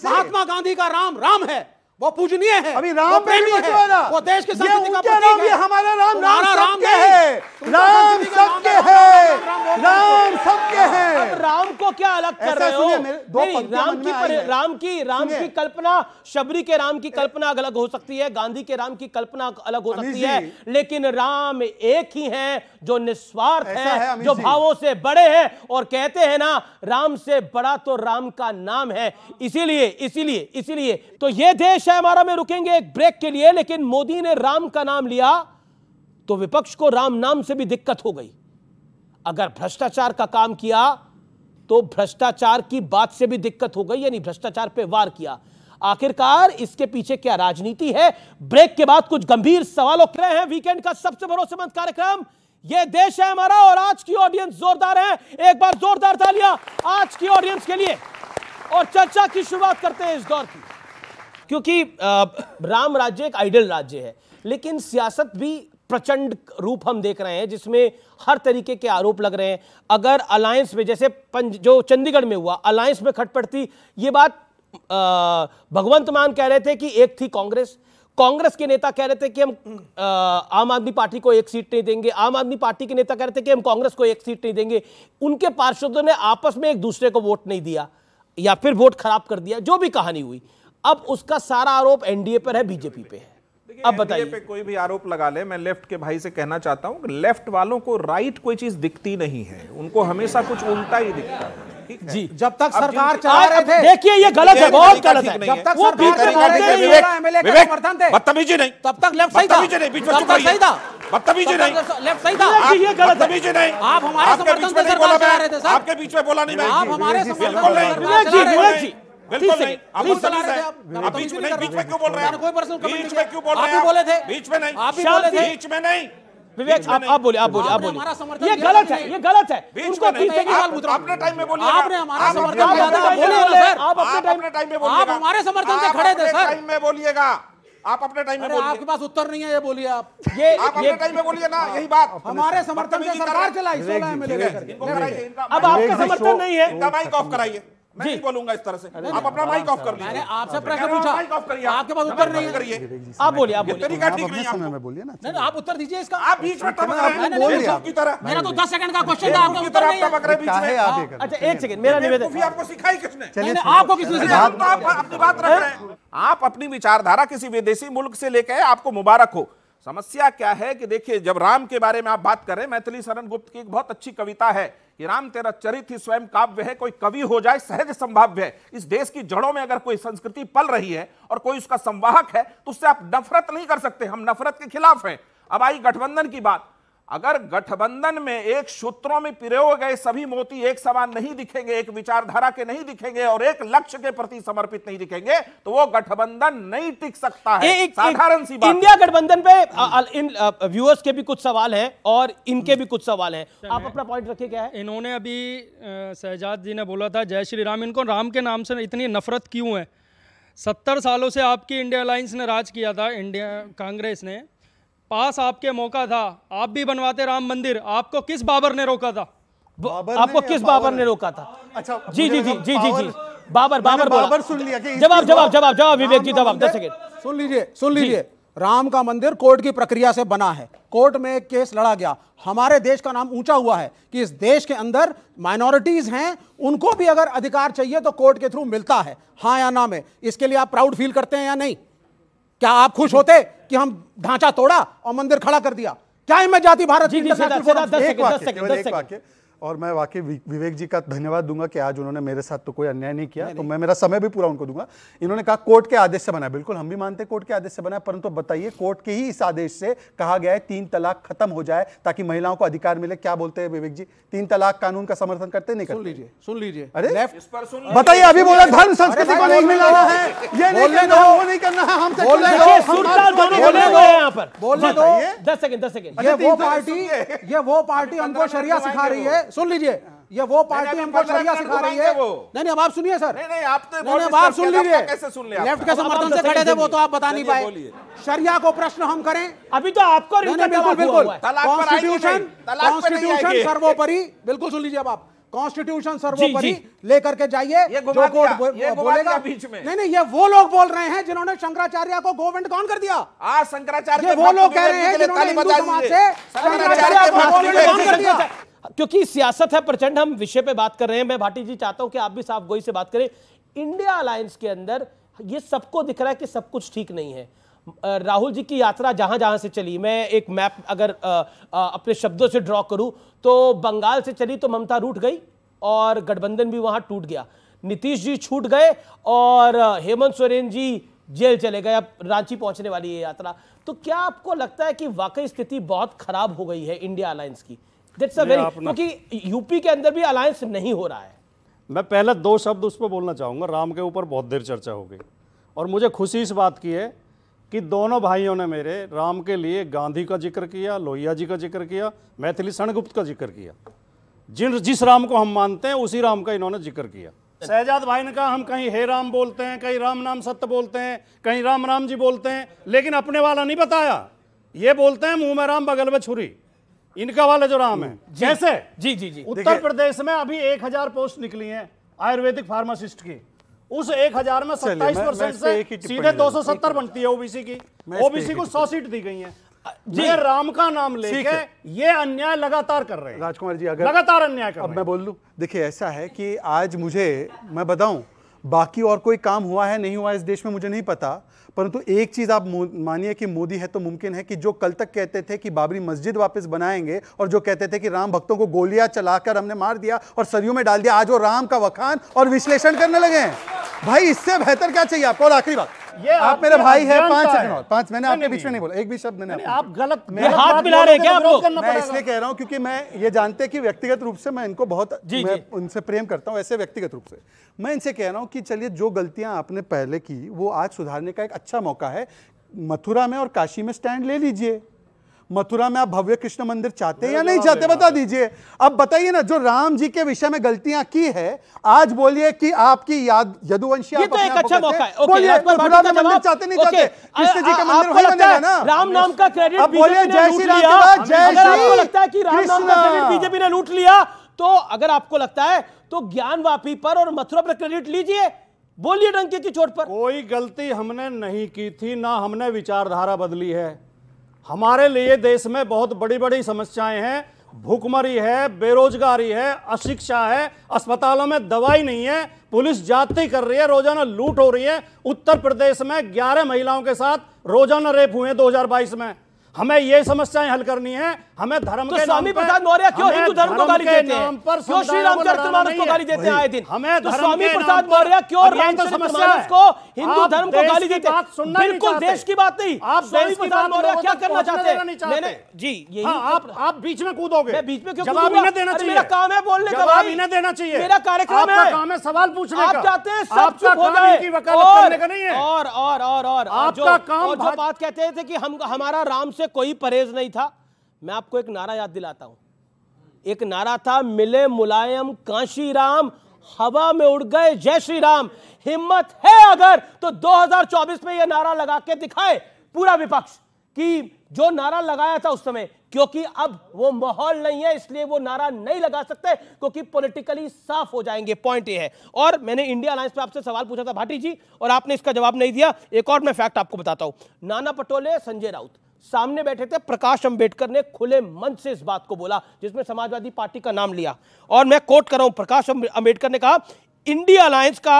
महात्मा गांधी का राम राम है वो पूजनीय है अभी राम प्रेमी है वो देश के संस्कृति का प्रतीक है हमारा राम तो राम राम है राम सबके है राम सबके है राम को क्या अलग कर रहे हो नहीं राम की राम की राम की कल्पना शबरी के राम की कल्पना अलग हो सकती है गांधी के राम की कल्पना अलग हो सकती है लेकिन राम एक ही है जो निस्वार्थ है जो भावों से बड़े हैं और कहते हैं ना राम से बड़ा तो राम का नाम है इसीलिए इसीलिए इसीलिए तो ये देश अच्छा हमारा में रुकेंगे एक ब्रेक के लिए लेकिन मोदी ने राम का नाम लिया तो विपक्ष को राम नाम से भी दिक्कत हो गई अगर भ्रष्टाचार का काम किया तो भ्रष्टाचार की बात से भी दिक्कत हो गई यानी भ्रष्टाचार पे वार किया आखिरकार इसके पीछे क्या राजनीति है ब्रेक के बाद कुछ गंभीर सवाल उठ रहे हैं वीकेंड का सबसे भरोसेमंद कार्यक्रम यह देश है हमारा और आज की ऑडियंस जोरदार है एक बार जोरदार तालियां आज की ऑडियंस के लिए और चर्चा की शुरुआत करते हैं इस दौर की क्योंकि राम राज्य एक आइडल राज्य है लेकिन सियासत भी प्रचंड रूप हम देख रहे हैं जिसमें हर तरीके के आरोप लग रहे हैं अगर अलायंस में जैसे पंज जो चंडीगढ़ में हुआ अलायंस में थी ये बात भगवंत मान कह रहे थे कि एक थी कांग्रेस कांग्रेस के नेता कह रहे थे कि हम आ, आम आदमी पार्टी को एक सीट नहीं देंगे आम आदमी पार्टी के नेता कह रहे थे कि हम कांग्रेस को एक सीट नहीं देंगे उनके पार्षदों ने आपस में एक दूसरे को वोट नहीं दिया या फिर वोट खराब कर दिया जो भी कहानी हुई अब उसका सारा आरोप एनडीए पर है बीजेपी पे है अब बताइए पे कोई भी आरोप लगा ले मैं लेफ्ट के भाई से कहना चाहता हूं कि लेफ्ट वालों को राइट कोई चीज दिखती नहीं है उनको हमेशा कुछ उल्टा ही दिखता है जी जब तक सरकार चला रहे थे देखिए ये गलत है बहुत गलत है जब तक वो बीच में विवेक विवेक थे बदतमीजी नहीं तब तक लेफ्ट सही था नहीं बीच में चुका सही था बदतमीजी नहीं लेफ्ट सही था ये गलत है बदतमीजी नहीं आप हमारे समर्थन से बोला आपके बीच में बोला नहीं मैं आप हमारे समर्थन से बोला नहीं बिल्कुल नहीं आप बीच में नहीं बीच में नहीं विवेक आप आप बोलिए आप बोलिए आप बोलिए ये गलत है ये गलत है उसको अपने टाइम में बोलिए आपने हमारा समर्थन किया था बोलिए आप अपने टाइम में बोलिए आप हमारे समर्थन से खड़े थे सर टाइम में बोलिएगा आप अपने टाइम में बोलिए आपके पास उत्तर नहीं है ये बोलिए आप ये आप अपने टाइम में बोलिए ना यही बात हमारे समर्थन में सरकार चलाई सोलह एमएलए अब आपका समर्थन नहीं है इनका माइक ऑफ कराइए मैं नहीं बोलूंगा इस तरह से आप अपना माइक ऑफ कर लीजिए आपसे प्रश्न पूछा माइक ऑफ करिए आपके पास उत्तर नहीं करिए आप बोलिए आप बोलिए तरीका ठीक नहीं है मैं बोलिए ना नहीं आप उत्तर दीजिए इसका आप बीच में टपक रहे हैं बोल की तरह मेरा तो 10 सेकंड का क्वेश्चन था आपका उत्तर नहीं टपक रहे बीच में हाँ, अच्छा एक सेकंड मेरा निवेदन है तो आपको सिखाई किसने आपको किसने सिखाया तो आप अपनी बात रख रहे हैं आप अपनी विचारधारा किसी विदेशी मुल्क से लेके आपको मुबारक हो समस्या क्या है कि देखिए जब राम के बारे में आप बात कर रहे हैं मैथिली शरण गुप्त की एक बहुत अच्छी कविता है कि राम तेरा चरित ही स्वयं काव्य है कोई कवि हो जाए सहज संभाव्य है इस देश की जड़ों में अगर कोई संस्कृति पल रही है और कोई उसका संवाहक है तो उससे आप नफरत नहीं कर सकते हम नफरत के खिलाफ हैं अब आई गठबंधन की बात अगर गठबंधन में एक सूत्रों में पिरे गए सभी मोती एक समान नहीं दिखेंगे एक विचारधारा के नहीं दिखेंगे और एक लक्ष्य के प्रति समर्पित नहीं दिखेंगे तो वो गठबंधन नहीं टिक सकता है एक, साधारण सी बात इंडिया गठबंधन पे आ, इन व्यूअर्स के भी कुछ सवाल हैं और इनके भी कुछ सवाल हैं आप अपना पॉइंट रखिए क्या है इन्होंने अभी शहजाद जी ने बोला था जय श्री राम इनको राम के नाम से इतनी नफरत क्यों है सत्तर सालों से आपकी इंडिया अलायंस ने राज किया था इंडिया कांग्रेस ने पास आपके मौका था आप भी बनवाते राम मंदिर आपको किस बाबर ने रोका था बाबर आपको किस बाबर ने रोका था अच्छा जी जी जी जी जी जी बाबर बाबर बाबर सुन लिया जवाब जवाब जवाब जवाब विवेक जी जवाब दस सेकेंड सुन लीजिए सुन लीजिए राम का मंदिर कोर्ट की प्रक्रिया से बना है कोर्ट में एक केस लड़ा गया हमारे देश का नाम ऊंचा हुआ है कि इस देश के अंदर माइनॉरिटीज हैं उनको भी अगर अधिकार चाहिए तो कोर्ट के थ्रू मिलता है हाँ या ना में इसके लिए आप प्राउड फील करते हैं या नहीं क्या आप खुश होते कि हम ढांचा तोड़ा और मंदिर खड़ा कर दिया क्या है मैं जाति भारत जी, जी, जी, जी, जी, जी, जी, जी, और मैं वाकई विवेक जी का धन्यवाद दूंगा कि आज उन्होंने मेरे साथ तो कोई अन्याय नहीं किया नहीं, तो मैं मेरा समय भी पूरा उनको दूंगा इन्होंने कहा कोर्ट के आदेश से बना बिल्कुल हम भी मानते कोर्ट के आदेश से बना परंतु तो बताइए कोर्ट के ही इस आदेश से कहा गया है तीन तलाक खत्म हो जाए ताकि महिलाओं को अधिकार मिले क्या बोलते हैं विवेक जी तीन तलाक कानून का समर्थन करते नहीं सुन लीजिए सुन लीजिए अरे बताइए अभी बोला धर्म संस्कृति को नहीं मिला है ये नहीं करना है हम दस सेकंड दस सेकंड ये वो पार्टी तो- ये वो पार्टी हमको शरिया तो सिखा रही है सुन लीजिए हाँ। ये वो पार्टी हमको सरिया सिखा रही है नहीं नहीं अब आप सुनिए सर नहीं नहीं आप तो आप सुन लीजिए कैसे सुन लिया लेफ्ट के समर्थन तो से खड़े थे वो तो आप बता नहीं पाए शरिया को प्रश्न हम करें अभी तो आपको बिल्कुल बिल्कुल कॉन्स्टिट्यूशन कॉन्स्टिट्यूशन सर्वोपरि बिल्कुल सुन लीजिए अब आप कॉन्स्टिट्यूशन सर्वोपरि लेकर के जाइए जो कोर्ट बोलेगा बीच में नहीं नहीं ये वो लोग बोल रहे हैं जिन्होंने शंकराचार्य को गोविंद कौन कर दिया आ हाँ, शंकराचार्य वो लोग कह रहे हैं जिन्होंने हिंदू समाज से शंकराचार्य को गोविंद कौन कर दिया क्योंकि सियासत है प्रचंड हम विषय पे बात कर रहे हैं मैं भाटी जी चाहता हूं कि आप भी साफ गोई से बात करें इंडिया अलायंस के अंदर ये सबको दिख रहा है कि सब कुछ ठीक नहीं है राहुल जी की यात्रा जहां जहां से चली मैं एक मैप अगर अपने शब्दों से ड्रॉ करूं तो बंगाल से चली तो ममता रूट गई और गठबंधन भी वहां टूट गया नीतीश जी छूट गए और हेमंत सोरेन जी जेल चले गए अब रांची पहुंचने वाली है यात्रा तो क्या आपको लगता है कि वाकई स्थिति बहुत खराब हो गई है इंडिया अलायंस की दैट्स अ वेरी क्योंकि यूपी के अंदर भी अलायंस नहीं हो रहा है मैं पहले दो शब्द उस पर बोलना चाहूँगा राम के ऊपर बहुत देर चर्चा हो गई और मुझे खुशी इस बात की है कि दोनों भाइयों ने मेरे राम के लिए गांधी का जिक्र किया लोहिया जी का जिक्र किया मैथिली सणगुप्त का जिक्र किया जिन जिस राम को हम मानते हैं उसी राम का इन्होंने जिक्र किया सहजाद भाई ने कहा हम कहीं हे राम बोलते हैं कहीं राम नाम सत्य बोलते हैं कहीं राम राम जी बोलते हैं लेकिन अपने वाला नहीं बताया ये बोलते हैं मुंह में राम बगल में छुरी इनका वाला जो नाम है जैसे जी जी जी उत्तर प्रदेश में अभी एक हजार पोस्ट निकली है आयुर्वेदिक फार्मासिस्ट की उस एक हजार में सत्ताईस परसेंट से सीधे दो सौ सत्तर बनती है ओबीसी की ओबीसी को सौ सीट दी गई है जी राम का नाम लेके ये अन्याय लगातार कर रहे हैं राजकुमार जी अगर लगातार अन्याय कर अब मैं बोल दू देखिए ऐसा है कि आज मुझे मैं बताऊं बाकी और कोई काम हुआ है नहीं हुआ इस देश में मुझे नहीं पता परंतु एक चीज़ आप मानिए कि मोदी है तो मुमकिन है कि जो कल तक कहते थे कि बाबरी मस्जिद वापस बनाएंगे और जो कहते थे कि राम भक्तों को गोलियां चलाकर हमने मार दिया और सरयू में डाल दिया आज वो राम का वखान और विश्लेषण करने लगे हैं भाई इससे बेहतर क्या चाहिए आपको और आखिरी बात ये आप मेरे भाई है पांच सेकंड और पांच मैंने आपके बीच में नहीं बोला एक भी शब्द मैंने आप गलत हाथ मिला रहे क्या आप मैं इसलिए कह रहा हूँ क्योंकि मैं ये जानते कि व्यक्तिगत रूप से मैं इनको बहुत मैं उनसे प्रेम करता हूँ ऐसे व्यक्तिगत रूप से मैं इनसे कह रहा हूँ कि चलिए जो गलतियां आपने पहले की वो आज सुधारने का एक अच्छा मौका है मथुरा में और काशी में स्टैंड ले लीजिए मथुरा में आप भव्य कृष्ण मंदिर चाहते हैं या नहीं चाहते बता दीजिए अब बताइए ना जो राम जी के विषय में गलतियां की है आज बोलिए कि आपकी याद यदुवंशी तो एक अच्छा मौका है बोलिए मथुरा में मंदिर चाहते नहीं चाहते कृष्ण जी का मंदिर वही बनेगा ना राम नाम का क्रेडिट बीजेपी ने लूट जय श्री लगता है कि राम नाम का क्रेडिट बीजेपी ने लूट लिया तो अगर आपको लगता है तो ज्ञानवापी पर और मथुरा पर क्रेडिट लीजिए बोलिए डंके की चोट पर कोई गलती हमने नहीं की थी ना हमने विचारधारा बदली है हमारे लिए देश में बहुत बड़ी बड़ी समस्याएं हैं भूखमरी है बेरोजगारी है अशिक्षा है अस्पतालों में दवाई नहीं है पुलिस जाति कर रही है रोजाना लूट हो रही है उत्तर प्रदेश में 11 महिलाओं के साथ रोजाना रेप हुए 2022 में हमें ये समस्याएं हल करनी है हमें धर्म तो के स्वामी प्रसाद मौर्य क्यों हिंदू धर्म को गाली देते हैं क्यों श्री रामचरित्र मानस को गाली देते हैं आए दिन हमें तो स्वामी प्रसाद मौर्य क्यों रामचरित्र तो मानस को हिंदू धर्म को गाली देते हैं बिल्कुल देश की बात नहीं आप स्वामी प्रसाद मौर्य क्या तो करना चाहते हैं जी यही हाँ, तो- आप आप बीच में कूदोगे मैं बीच में क्यों जवाब इन्हें देना चाहिए मेरा काम है बोलने का जवाब इन्हें देना चाहिए मेरा कार्यक्रम है काम है सवाल पूछने का आप चाहते हैं सब चुप हो जाए की वकालत करने का नहीं है और और और और आपका काम जो बात कहते थे कि हम हमारा राम से से कोई परहेज नहीं था मैं आपको एक नारा याद दिलाता हूं एक नारा था मिले मुलायम काशी राम हवा में उड़ गए जय श्री राम हिम्मत है अगर तो 2024 में यह नारा लगा के दिखाए पूरा विपक्ष कि जो नारा लगाया था उस समय क्योंकि अब वो माहौल नहीं है इसलिए वो नारा नहीं लगा सकते क्योंकि पॉलिटिकली साफ हो जाएंगे पॉइंट ये है और मैंने इंडिया अलायंस पे आपसे सवाल पूछा था भाटी जी और आपने इसका जवाब नहीं दिया एक और मैं फैक्ट आपको बताता हूं नाना पटोले संजय राउत सामने बैठे थे प्रकाश अंबेडकर ने खुले मन से इस बात को बोला जिसमें समाजवादी पार्टी का नाम लिया और मैं कोट कर रहा हूं प्रकाश अंबेडकर ने कहा इंडिया अलायंस का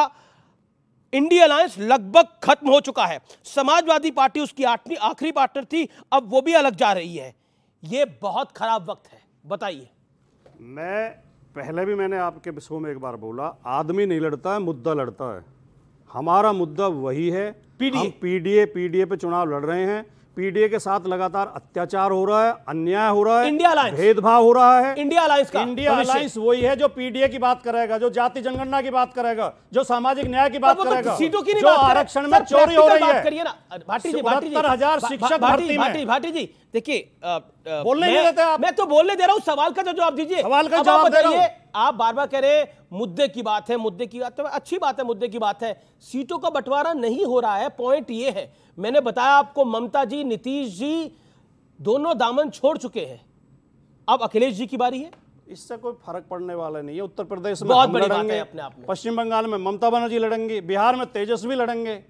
इंडिया अलायंस लगभग खत्म हो चुका है समाजवादी पार्टी उसकी आठवीं आखिरी पार्टनर थी अब वो भी अलग जा रही है ये बहुत खराब वक्त है बताइए मैं पहले भी मैंने आपके विषयों में एक बार बोला आदमी नहीं लड़ता है मुद्दा लड़ता है हमारा मुद्दा वही है पीडीए पीडीए पीडीए पे चुनाव लड़ रहे हैं पीडीए के साथ लगातार अत्याचार हो रहा है अन्याय हो रहा है इंडिया अलायंस भेदभाव हो रहा है इंडिया अलायंस का इंडिया अलायंस वही है जो पीडीए की बात करेगा जो जाति जनगणना की बात करेगा जो सामाजिक न्याय की बात करेगा सीटों की जो आरक्षण में चोरी हो रही है बहत्तर हजार शिक्षक भाटी भाटी जी देखिए बोलने मैं तो बोलने दे रहा हूँ सवाल का जो तो जवाब दीजिए सवाल का जवाब बताइए आप बार बार कह रहे मुद्दे की बात है मुद्दे की बात है तो अच्छी बात है मुद्दे की बात है सीटों का बंटवारा नहीं हो रहा है पॉइंट ये है मैंने बताया आपको ममता जी नीतीश जी दोनों दामन छोड़ चुके हैं अब अखिलेश जी की बारी है इससे कोई फर्क पड़ने वाला नहीं है उत्तर प्रदेश में बहुत बड़ी बात है अपने आप में पश्चिम बंगाल में ममता बनर्जी लड़ेंगे बिहार में तेजस्वी लड़ेंगे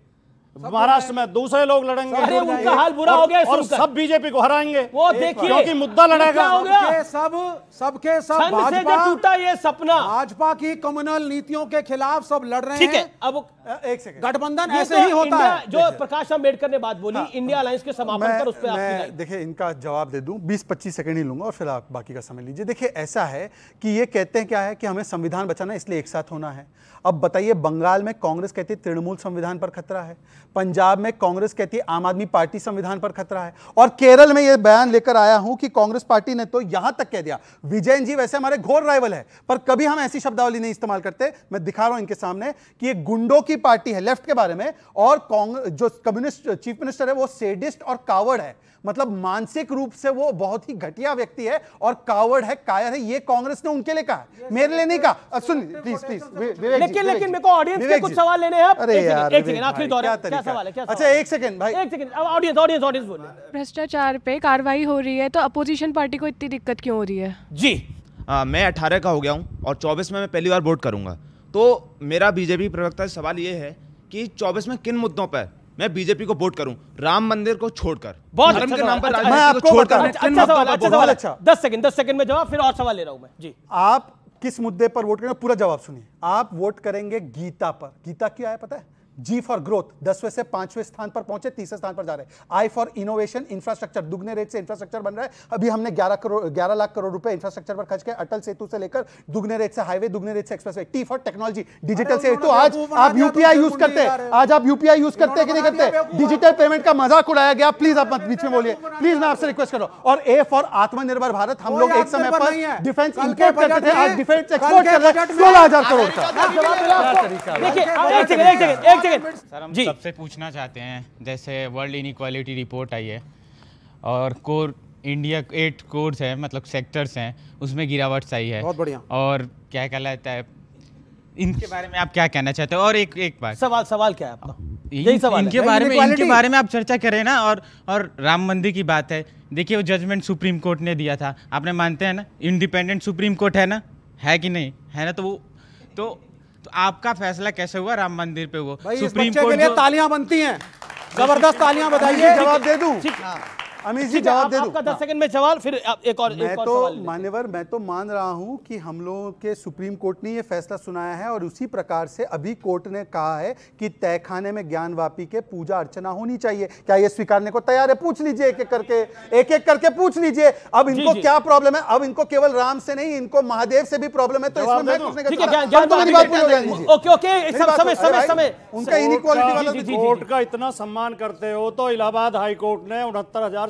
महाराष्ट्र में दूसरे लोग लड़ेंगे अरे उनका हाल बुरा हो गया और सब बीजेपी को हराएंगे वो देखिए क्योंकि मुद्दा लड़ेगा हो गया सब सबके सब, भाजपा तो टूटा ये सपना भाजपा की कम्युनल नीतियों के खिलाफ सब लड़ रहे हैं अब एक सेकंड गठबंधन ऐसे तो ही होता है जो प्रकाश अम्बेडकर ने बात बोली हाँ। इंडिया अलायंस के समापन पर उस पर देखिए इनका जवाब दे दूं बीस पच्चीस सेकंड ही लूंगा और फिर आप बाकी का समय लीजिए देखिए ऐसा है कि ये कहते हैं क्या है कि हमें संविधान बचाना इसलिए एक साथ होना है अब बताइए बंगाल में कांग्रेस कहती है तृणमूल संविधान पर खतरा है पंजाब में कांग्रेस कहती है आम आदमी पार्टी संविधान पर खतरा है और केरल में यह बयान लेकर आया हूं कि कांग्रेस पार्टी ने तो यहां तक कह दिया विजयन जी वैसे हमारे घोर राइवल है पर कभी हम ऐसी शब्दावली नहीं इस्तेमाल करते मैं दिखा रहा हूं इनके सामने कि ये गुंडों की पार्टी है लेफ्ट के बारे में और जो कम्युनिस्ट चीफ मिनिस्टर है वो सेडिस्ट और कावड़ है मतलब मानसिक रूप से वो बहुत ही घटिया व्यक्ति है और कावड़ है कायर है ये कांग्रेस ने उनके लिए कहा मेरे लिए नहीं कहा सुन प्लीज प्लीज लेकिन लेकिन मेरे को ऑडियंस के कुछ सवाल लेने हैं अरे यार एक सेकंड आखिरी दौर क्या सवाल है क्या अच्छा एक सेकंड भाई एक सेकंड अब ऑडियंस ऑडियंस ऑडियंस बोलिए भ्रष्टाचार पे कार्रवाई हो रही है तो अपोजिशन पार्टी को इतनी दिक्कत क्यों हो रही है जी आ, मैं अठारह का हो गया हूँ और चौबीस में मैं पहली बार वोट करूंगा तो मेरा बीजेपी प्रवक्ता सवाल ये है कि चौबीस में किन मुद्दों पर मैं बीजेपी को वोट करूं राम मंदिर को छोड़कर बहुत धर्म अच्छा के नाम पर मैं आपको छोड़कर दस सेकंड दस सेकंड में जवाब फिर और सवाल ले रहा हूं मैं जी आप किस मुद्दे पर वोट करेंगे पूरा जवाब सुनिए आप वोट करेंगे गीता पर गीता क्या है पता है जी फॉर ग्रोथ दसवें से पांचवें स्थान पर पहुंचे तीसरे स्थान पर जा रहे हैं आई फॉर इनोवेशन इंफ्रास्ट्रक्चर दुगने रेट से इंफ्रास्ट्रक्चर बन रहा है अभी हमने 11 करोड़ ग्यारह लाख करोड़ रुपए इंफ्रास्ट्रक्चर पर खर्च किया अटल सेतु से लेकर दुगने रेट से हाईवे दुगने रेट से express way T for technology digital से तो आज आप यूपीआई यूज करते हैं आज आप यूपीआई यूज करते हैं कि नहीं करते डिजिटल पेमेंट का मजाक उड़ाया गया प्लीज आप बीच में बोलिए प्लीज मैं आपसे रिक्वेस्ट करो और ए फॉर आत्मनिर्भर भारत हम लोग एक समय पर डिफेंस इंपोर्ट करते थे आज डिफेंस एक्सपोर्ट कर रहे हैं सोलह हजार करोड़ का देखिए एक सेकंड जी सबसे पूछना चाहते हैं जैसे वर्ल्ड इनक्वालिटी रिपोर्ट आई है और कोर इंडिया एट कोर्स है मतलब सेक्टर्स हैं उसमें गिरावट आई है बहुत बढ़िया और क्या कहलाता है इनके बारे में आप क्या कहना चाहते हो और एक एक बात सवाल सवाल क्या है आपका यही सवाल इनके है। बारे में इनके बारे में आप चर्चा करें ना और और राम मंदिर की बात है देखिए वो जजमेंट सुप्रीम कोर्ट ने दिया था आपने मानते हैं ना इंडिपेंडेंट सुप्रीम कोर्ट है ना है कि नहीं है ना तो वो तो आपका फैसला कैसे हुआ राम मंदिर पे वो सुप्रीम कोर्ट के लिए तालियां बनती हैं जबरदस्त तालियां बताइए जवाब दे दूं अमित जी जवाब दे आपका दस सेकंड में सवाल फिर एक और मैं एक और तो मान्यवर मैं तो मान रहा हूं कि हम लोगों के सुप्रीम कोर्ट ने ये फैसला सुनाया है और उसी प्रकार से अभी कोर्ट ने कहा है कि खाने में ज्ञान वापी के पूजा अर्चना होनी चाहिए क्या ये स्वीकारने को तैयार है पूछ लीजिए एक एक करके एक एक करके पूछ लीजिए अब इनको क्या प्रॉब्लम है अब इनको केवल राम से नहीं इनको महादेव से भी प्रॉब्लम है तो इसमें उनका इनक्वालिटी कोर्ट तो का इतना सम्मान करते हो तो इलाहाबाद हाईकोर्ट ने उनहत्तर हजार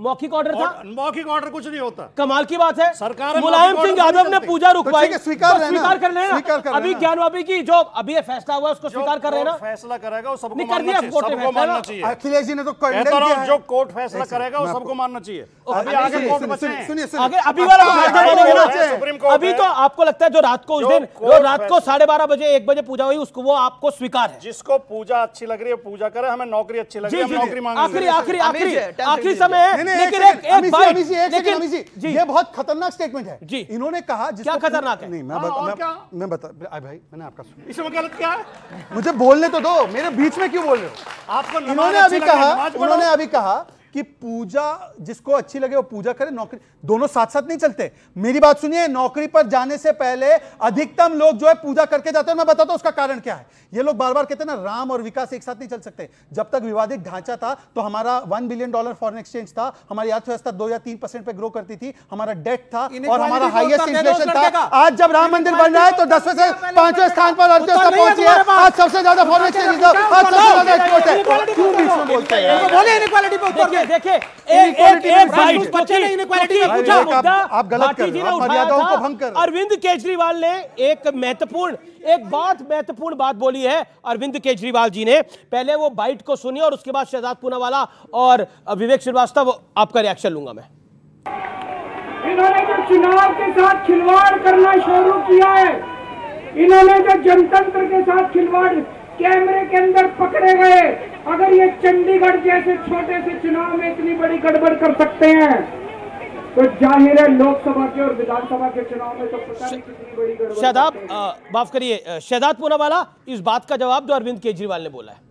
मौखिक ऑर्डर था मौखिक ऑर्डर कुछ नहीं होता कमाल की बात है सरकार मुलायम सिंह यादव ने पूजा तो रुकवाई स्वीकार स्वीकार कर लेना अभी ज्ञान वापी की जो अभी फैसला हुआ उसको स्वीकार कर लेना फैसला करेगा सबको कर दिया कोर्ट ने मानना चाहिए अखिलेश जी ने तो जो कोर्ट फैसला करेगा वो सबको मानना चाहिए अभी आगे सुनिए सुनिए अभी वाला हाँ, हाँ, अभी तो आपको लगता है जो रात को उस दिन जो रात को साढ़े बारह बजे एक बजे पूजा हुई उसको वो आपको स्वीकार है जिसको पूजा अच्छी लग रही है पूजा करे हमें नौकरी अच्छी लग रही है नौकरी आखिरी आखिरी आखिरी आखिरी समय है बहुत खतरनाक स्टेटमेंट है जी इन्होंने कहा क्या खतरनाक है नहीं मैं हाँ, मैं बता भाई मैंने आपका इसमें गलत क्या है मुझे बोलने तो दो मेरे बीच में क्यों बोल रहे हो आपको इन्होंने अभी कहा उन्होंने अभी कहा कि पूजा जिसको अच्छी लगे वो पूजा करे नौकरी दोनों साथ साथ नहीं चलते मेरी बात सुनिए नौकरी पर जाने से पहले अधिकतम लोग जो है पूजा करके जाते हैं मैं बताता हूं उसका कारण क्या है ये लोग बार बार कहते हैं ना राम और विकास एक साथ नहीं चल सकते जब तक विवादित ढांचा था तो हमारा one billion dollar foreign exchange था हमारी अर्थव्यवस्था दो या तीन परसेंट पे ग्रो करती थी हमारा डेट था और हमारा हाइएस्ट इन्फ्लेशन था आज जब राम मंदिर बन रहा है तो दसवें से पांचवें स्थान पर अर्थव्यवस्था पहुंची है आज सबसे ज्यादा फॉरन एक्सचेंज आज सबसे ज्यादा एक्सपोर्ट है क्यों बीच में बोलते हैं अरविंद केजरीवाल ने एक महत्वपूर्ण एक बहुत महत्वपूर्ण बात बोली है अरविंद केजरीवाल जी ने पहले वो बाइट को सुनिए और उसके बाद शहजाद पूनावाला और विवेक श्रीवास्तव आपका रिएक्शन लूंगा मैं इन्होंने जब चुनाव के साथ खिलवाड़ करना शुरू किया है इन्होंने जब जनतंत्र के साथ खिलवाड़ कैमरे के अंदर पकड़े गए अगर ये चंडीगढ़ जैसे छोटे से चुनाव में इतनी बड़ी गड़बड़ कर सकते हैं तो जाहिर है लोकसभा के और विधानसभा के चुनाव में तो पता नहीं कितनी बड़ी गड़बड़ शहदाब माफ करिए शहदाद वाला इस बात का जवाब जो अरविंद केजरीवाल ने बोला है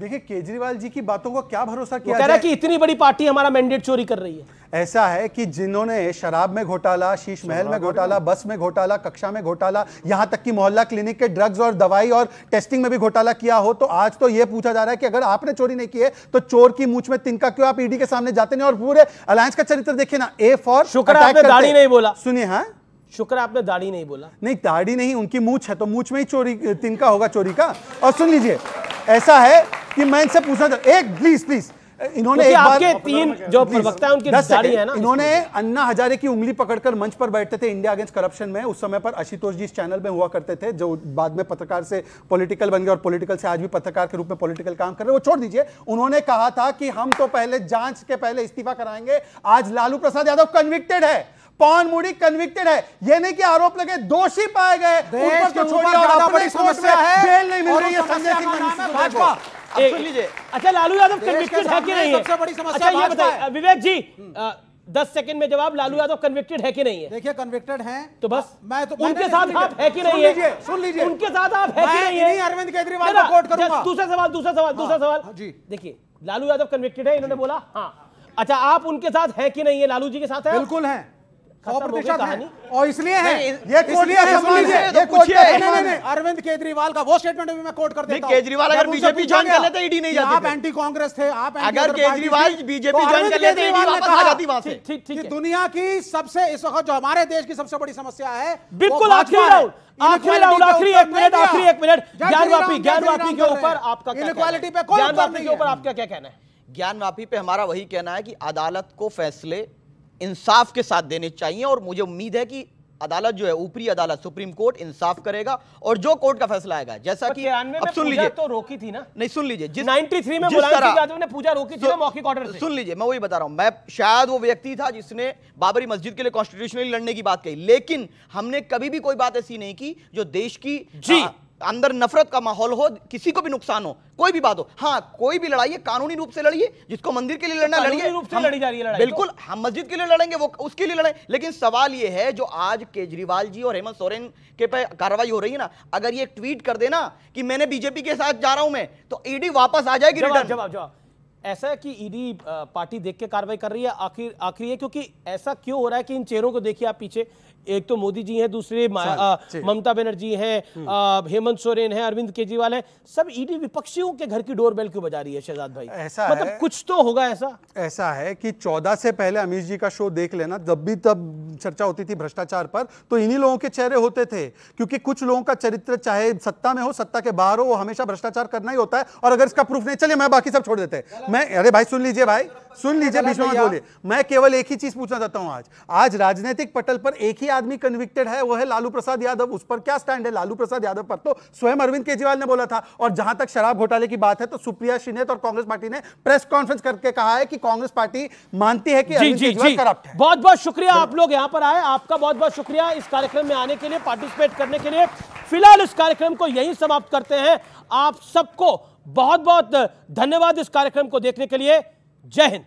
देखिए केजरीवाल जी की बातों को क्या भरोसा किया कह रहा कि इतनी बड़ी पार्टी हमारा मैंडेट चोरी कर रही है ऐसा है कि जिन्होंने शराब में घोटाला शीश महल में घोटाला बस में घोटाला कक्षा में घोटाला यहां तक कि मोहल्ला क्लिनिक के ड्रग्स और दवाई और टेस्टिंग में भी घोटाला किया हो तो आज तो यह पूछा जा रहा है कि अगर आपने चोरी नहीं की है तो चोर की मूछ में तिनका क्यों आप ईडी e के सामने जाते नहीं और पूरे अलायंस का चरित्र देखिए ना ए फॉर शुक्र नहीं बोला सुनिए हाँ शुक्र आपने दाढ़ी नहीं बोला नहीं दाढ़ी नहीं उनकी मूछ है तो मूछ में ही चोरी तिनका होगा चोरी का और सुन लीजिए ऐसा है कि मैं इनसे पूछना चाहता एक प्लीज प्लीज इन्होंने एक आपके बार तीन जो प्रवक्ता है उनकी है ना इन्होंने अन्ना हजारे की उंगली पकड़कर मंच पर बैठते थे इंडिया अगेंस्ट करप्शन में उस समय पर आशुतोष जी इस चैनल में हुआ करते थे जो बाद में पत्रकार से पॉलिटिकल बन गए और पॉलिटिकल से आज भी पत्रकार के रूप में पॉलिटिकल काम कर रहे वो छोड़ दीजिए उन्होंने कहा था कि हम तो पहले जांच के पहले इस्तीफा कराएंगे आज लालू प्रसाद यादव कन्विक्टेड है पॉन मूडी कन्विक्टेड है ये नहीं कि आरोप लगे दोषी पाए गए तो भाजपा अच्छा लालू यादव कन्विक्टेड है कि नहीं सबसे बड़ी समस्या अच्छा, ये विवेक जी दस सेकंड में जवाब लालू यादव कन्विक्टेड है कि नहीं है देखिए कन्विक्टेड हैं तो बस मैं तो उनके साथ आप है कि नहीं है सुन लीजिए उनके साथ आप है कि नहीं है अरविंद केजरीवाल को करूंगा दूसरा सवाल दूसरा सवाल हाँ, दूसरा सवाल हाँ, जी देखिए लालू यादव कन्विक्टेड है इन्होंने बोला हाँ अच्छा आप उनके साथ है कि नहीं है लालू जी के साथ है बिल्कुल है सौ प्रतिशत और इसलिए है ये इसलिए तो अरविंद केजरीवाल का वो स्टेटमेंट भी मैं कोट कर देता केजरीवाल अगर बीजेपी ज्वाइन कर लेते ईडी e नहीं जाती आप एंटी कांग्रेस थे आप अगर केजरीवाल बीजेपी ज्वाइन तो कर लेते ईडी e वापस आ जाती वहां से ठीक ठीक दुनिया की सबसे इस वक्त जो हमारे देश की सबसे बड़ी समस्या है बिल्कुल आखिरी आखिरी राउंड आखिरी एक मिनट आखिरी एक मिनट ज्ञानवापी ज्ञानवापी के ऊपर आपका इनक्वालिटी पे ज्ञानवापी के ऊपर आपका क्या कहना है ज्ञानवापी पे हमारा वही कहना है कि अदालत को फैसले इंसाफ के साथ देने चाहिए और मुझे उम्मीद है कि अदालत जो है ऊपरी अदालत सुप्रीम कोर्ट इंसाफ करेगा और जो कोर्ट का फैसला आएगा जैसा कि अब सुन लीजिए तो रोकी थी ना नहीं सुन लीजिए जिस 93 में जिस तरह ने पूजा रोकी थी मौखिक ऑर्डर सुन लीजिए मैं वही बता रहा हूं मैं शायद वो व्यक्ति था जिसने बाबरी मस्जिद के लिए कॉन्स्टिट्यूशनली लड़ने की बात कही लेकिन हमने कभी भी कोई बात ऐसी नहीं की जो देश की जी अंदर नफरत का माहौल हो किसी को भी नुकसान हो कोई भी बात हो हाँ कोई भी लड़ाई है कानूनी रूप से लड़िए जिसको मंदिर के लिए लड़ना लड़िए रूप से लड़ी जा रही है तो। बिल्कुल हम मस्जिद के लिए लड़ेंगे वो उसके लिए लड़ें लेकिन सवाल ये है जो आज केजरीवाल जी और हेमंत सोरेन के पे कार्रवाई हो रही है ना अगर ये ट्वीट कर देना कि मैंने बीजेपी के साथ जा रहा हूं मैं तो ईडी वापस आ जाएगी जवाब जवाब ऐसा है कि ईडी पार्टी देख के कार्रवाई कर रही है आखिर आखिरी है क्योंकि ऐसा क्यों हो रहा है कि इन चेहरों को देखिए आप पीछे एक तो मोदी जी हैं दूसरे ममता बनर्जी हैं हम्म। हेमंत सोरेन हैं अरविंद केजरीवाल हैं सब ईडी विपक्षियों के घर की डोरबेल क्यों बजा रही है शहजाद भाई ऐसा मतलब है, कुछ तो होगा ऐसा ऐसा है कि चौदह से पहले अमीश जी का शो देख लेना जब भी तब चर्चा होती थी भ्रष्टाचार पर तो इन्हीं लोगों के चेहरे होते थे क्योंकि कुछ लोगों का चरित्र चाहे सत्ता में हो सत्ता के बाहर हो वो हमेशा भ्रष्टाचार करना ही होता है और अगर इसका प्रूफ नहीं चलिए मैं बाकी सब छोड़ देते हैं मैं अरे भाई सुन लीजिए भाई सुन लीजिए बीच में बोले मैं केवल एक ही चीज पूछना चाहता हूं आज आज राजनीतिक पटल पर एक ही आदमी कन्विक्टेड है वो है लालू प्रसाद यादव उस पर क्या स्टैंड है लालू प्रसाद यादव पर तो स्वयं अरविंद केजरीवाल ने बोला था और जहां तक शराब घोटाले की बात है तो सुप्रिया श्रीनेत और कांग्रेस पार्टी ने प्रेस कॉन्फ्रेंस करके कहा है कि कांग्रेस पार्टी मानती है कि अरविंद केजरीवाल करप्ट है बहुत बहुत शुक्रिया आप लोग यहाँ पर आए आपका बहुत बहुत शुक्रिया इस कार्यक्रम में आने के लिए पार्टिसिपेट करने के लिए फिलहाल इस कार्यक्रम को यही समाप्त करते हैं आप सबको बहुत बहुत धन्यवाद इस कार्यक्रम को देखने के लिए جاهند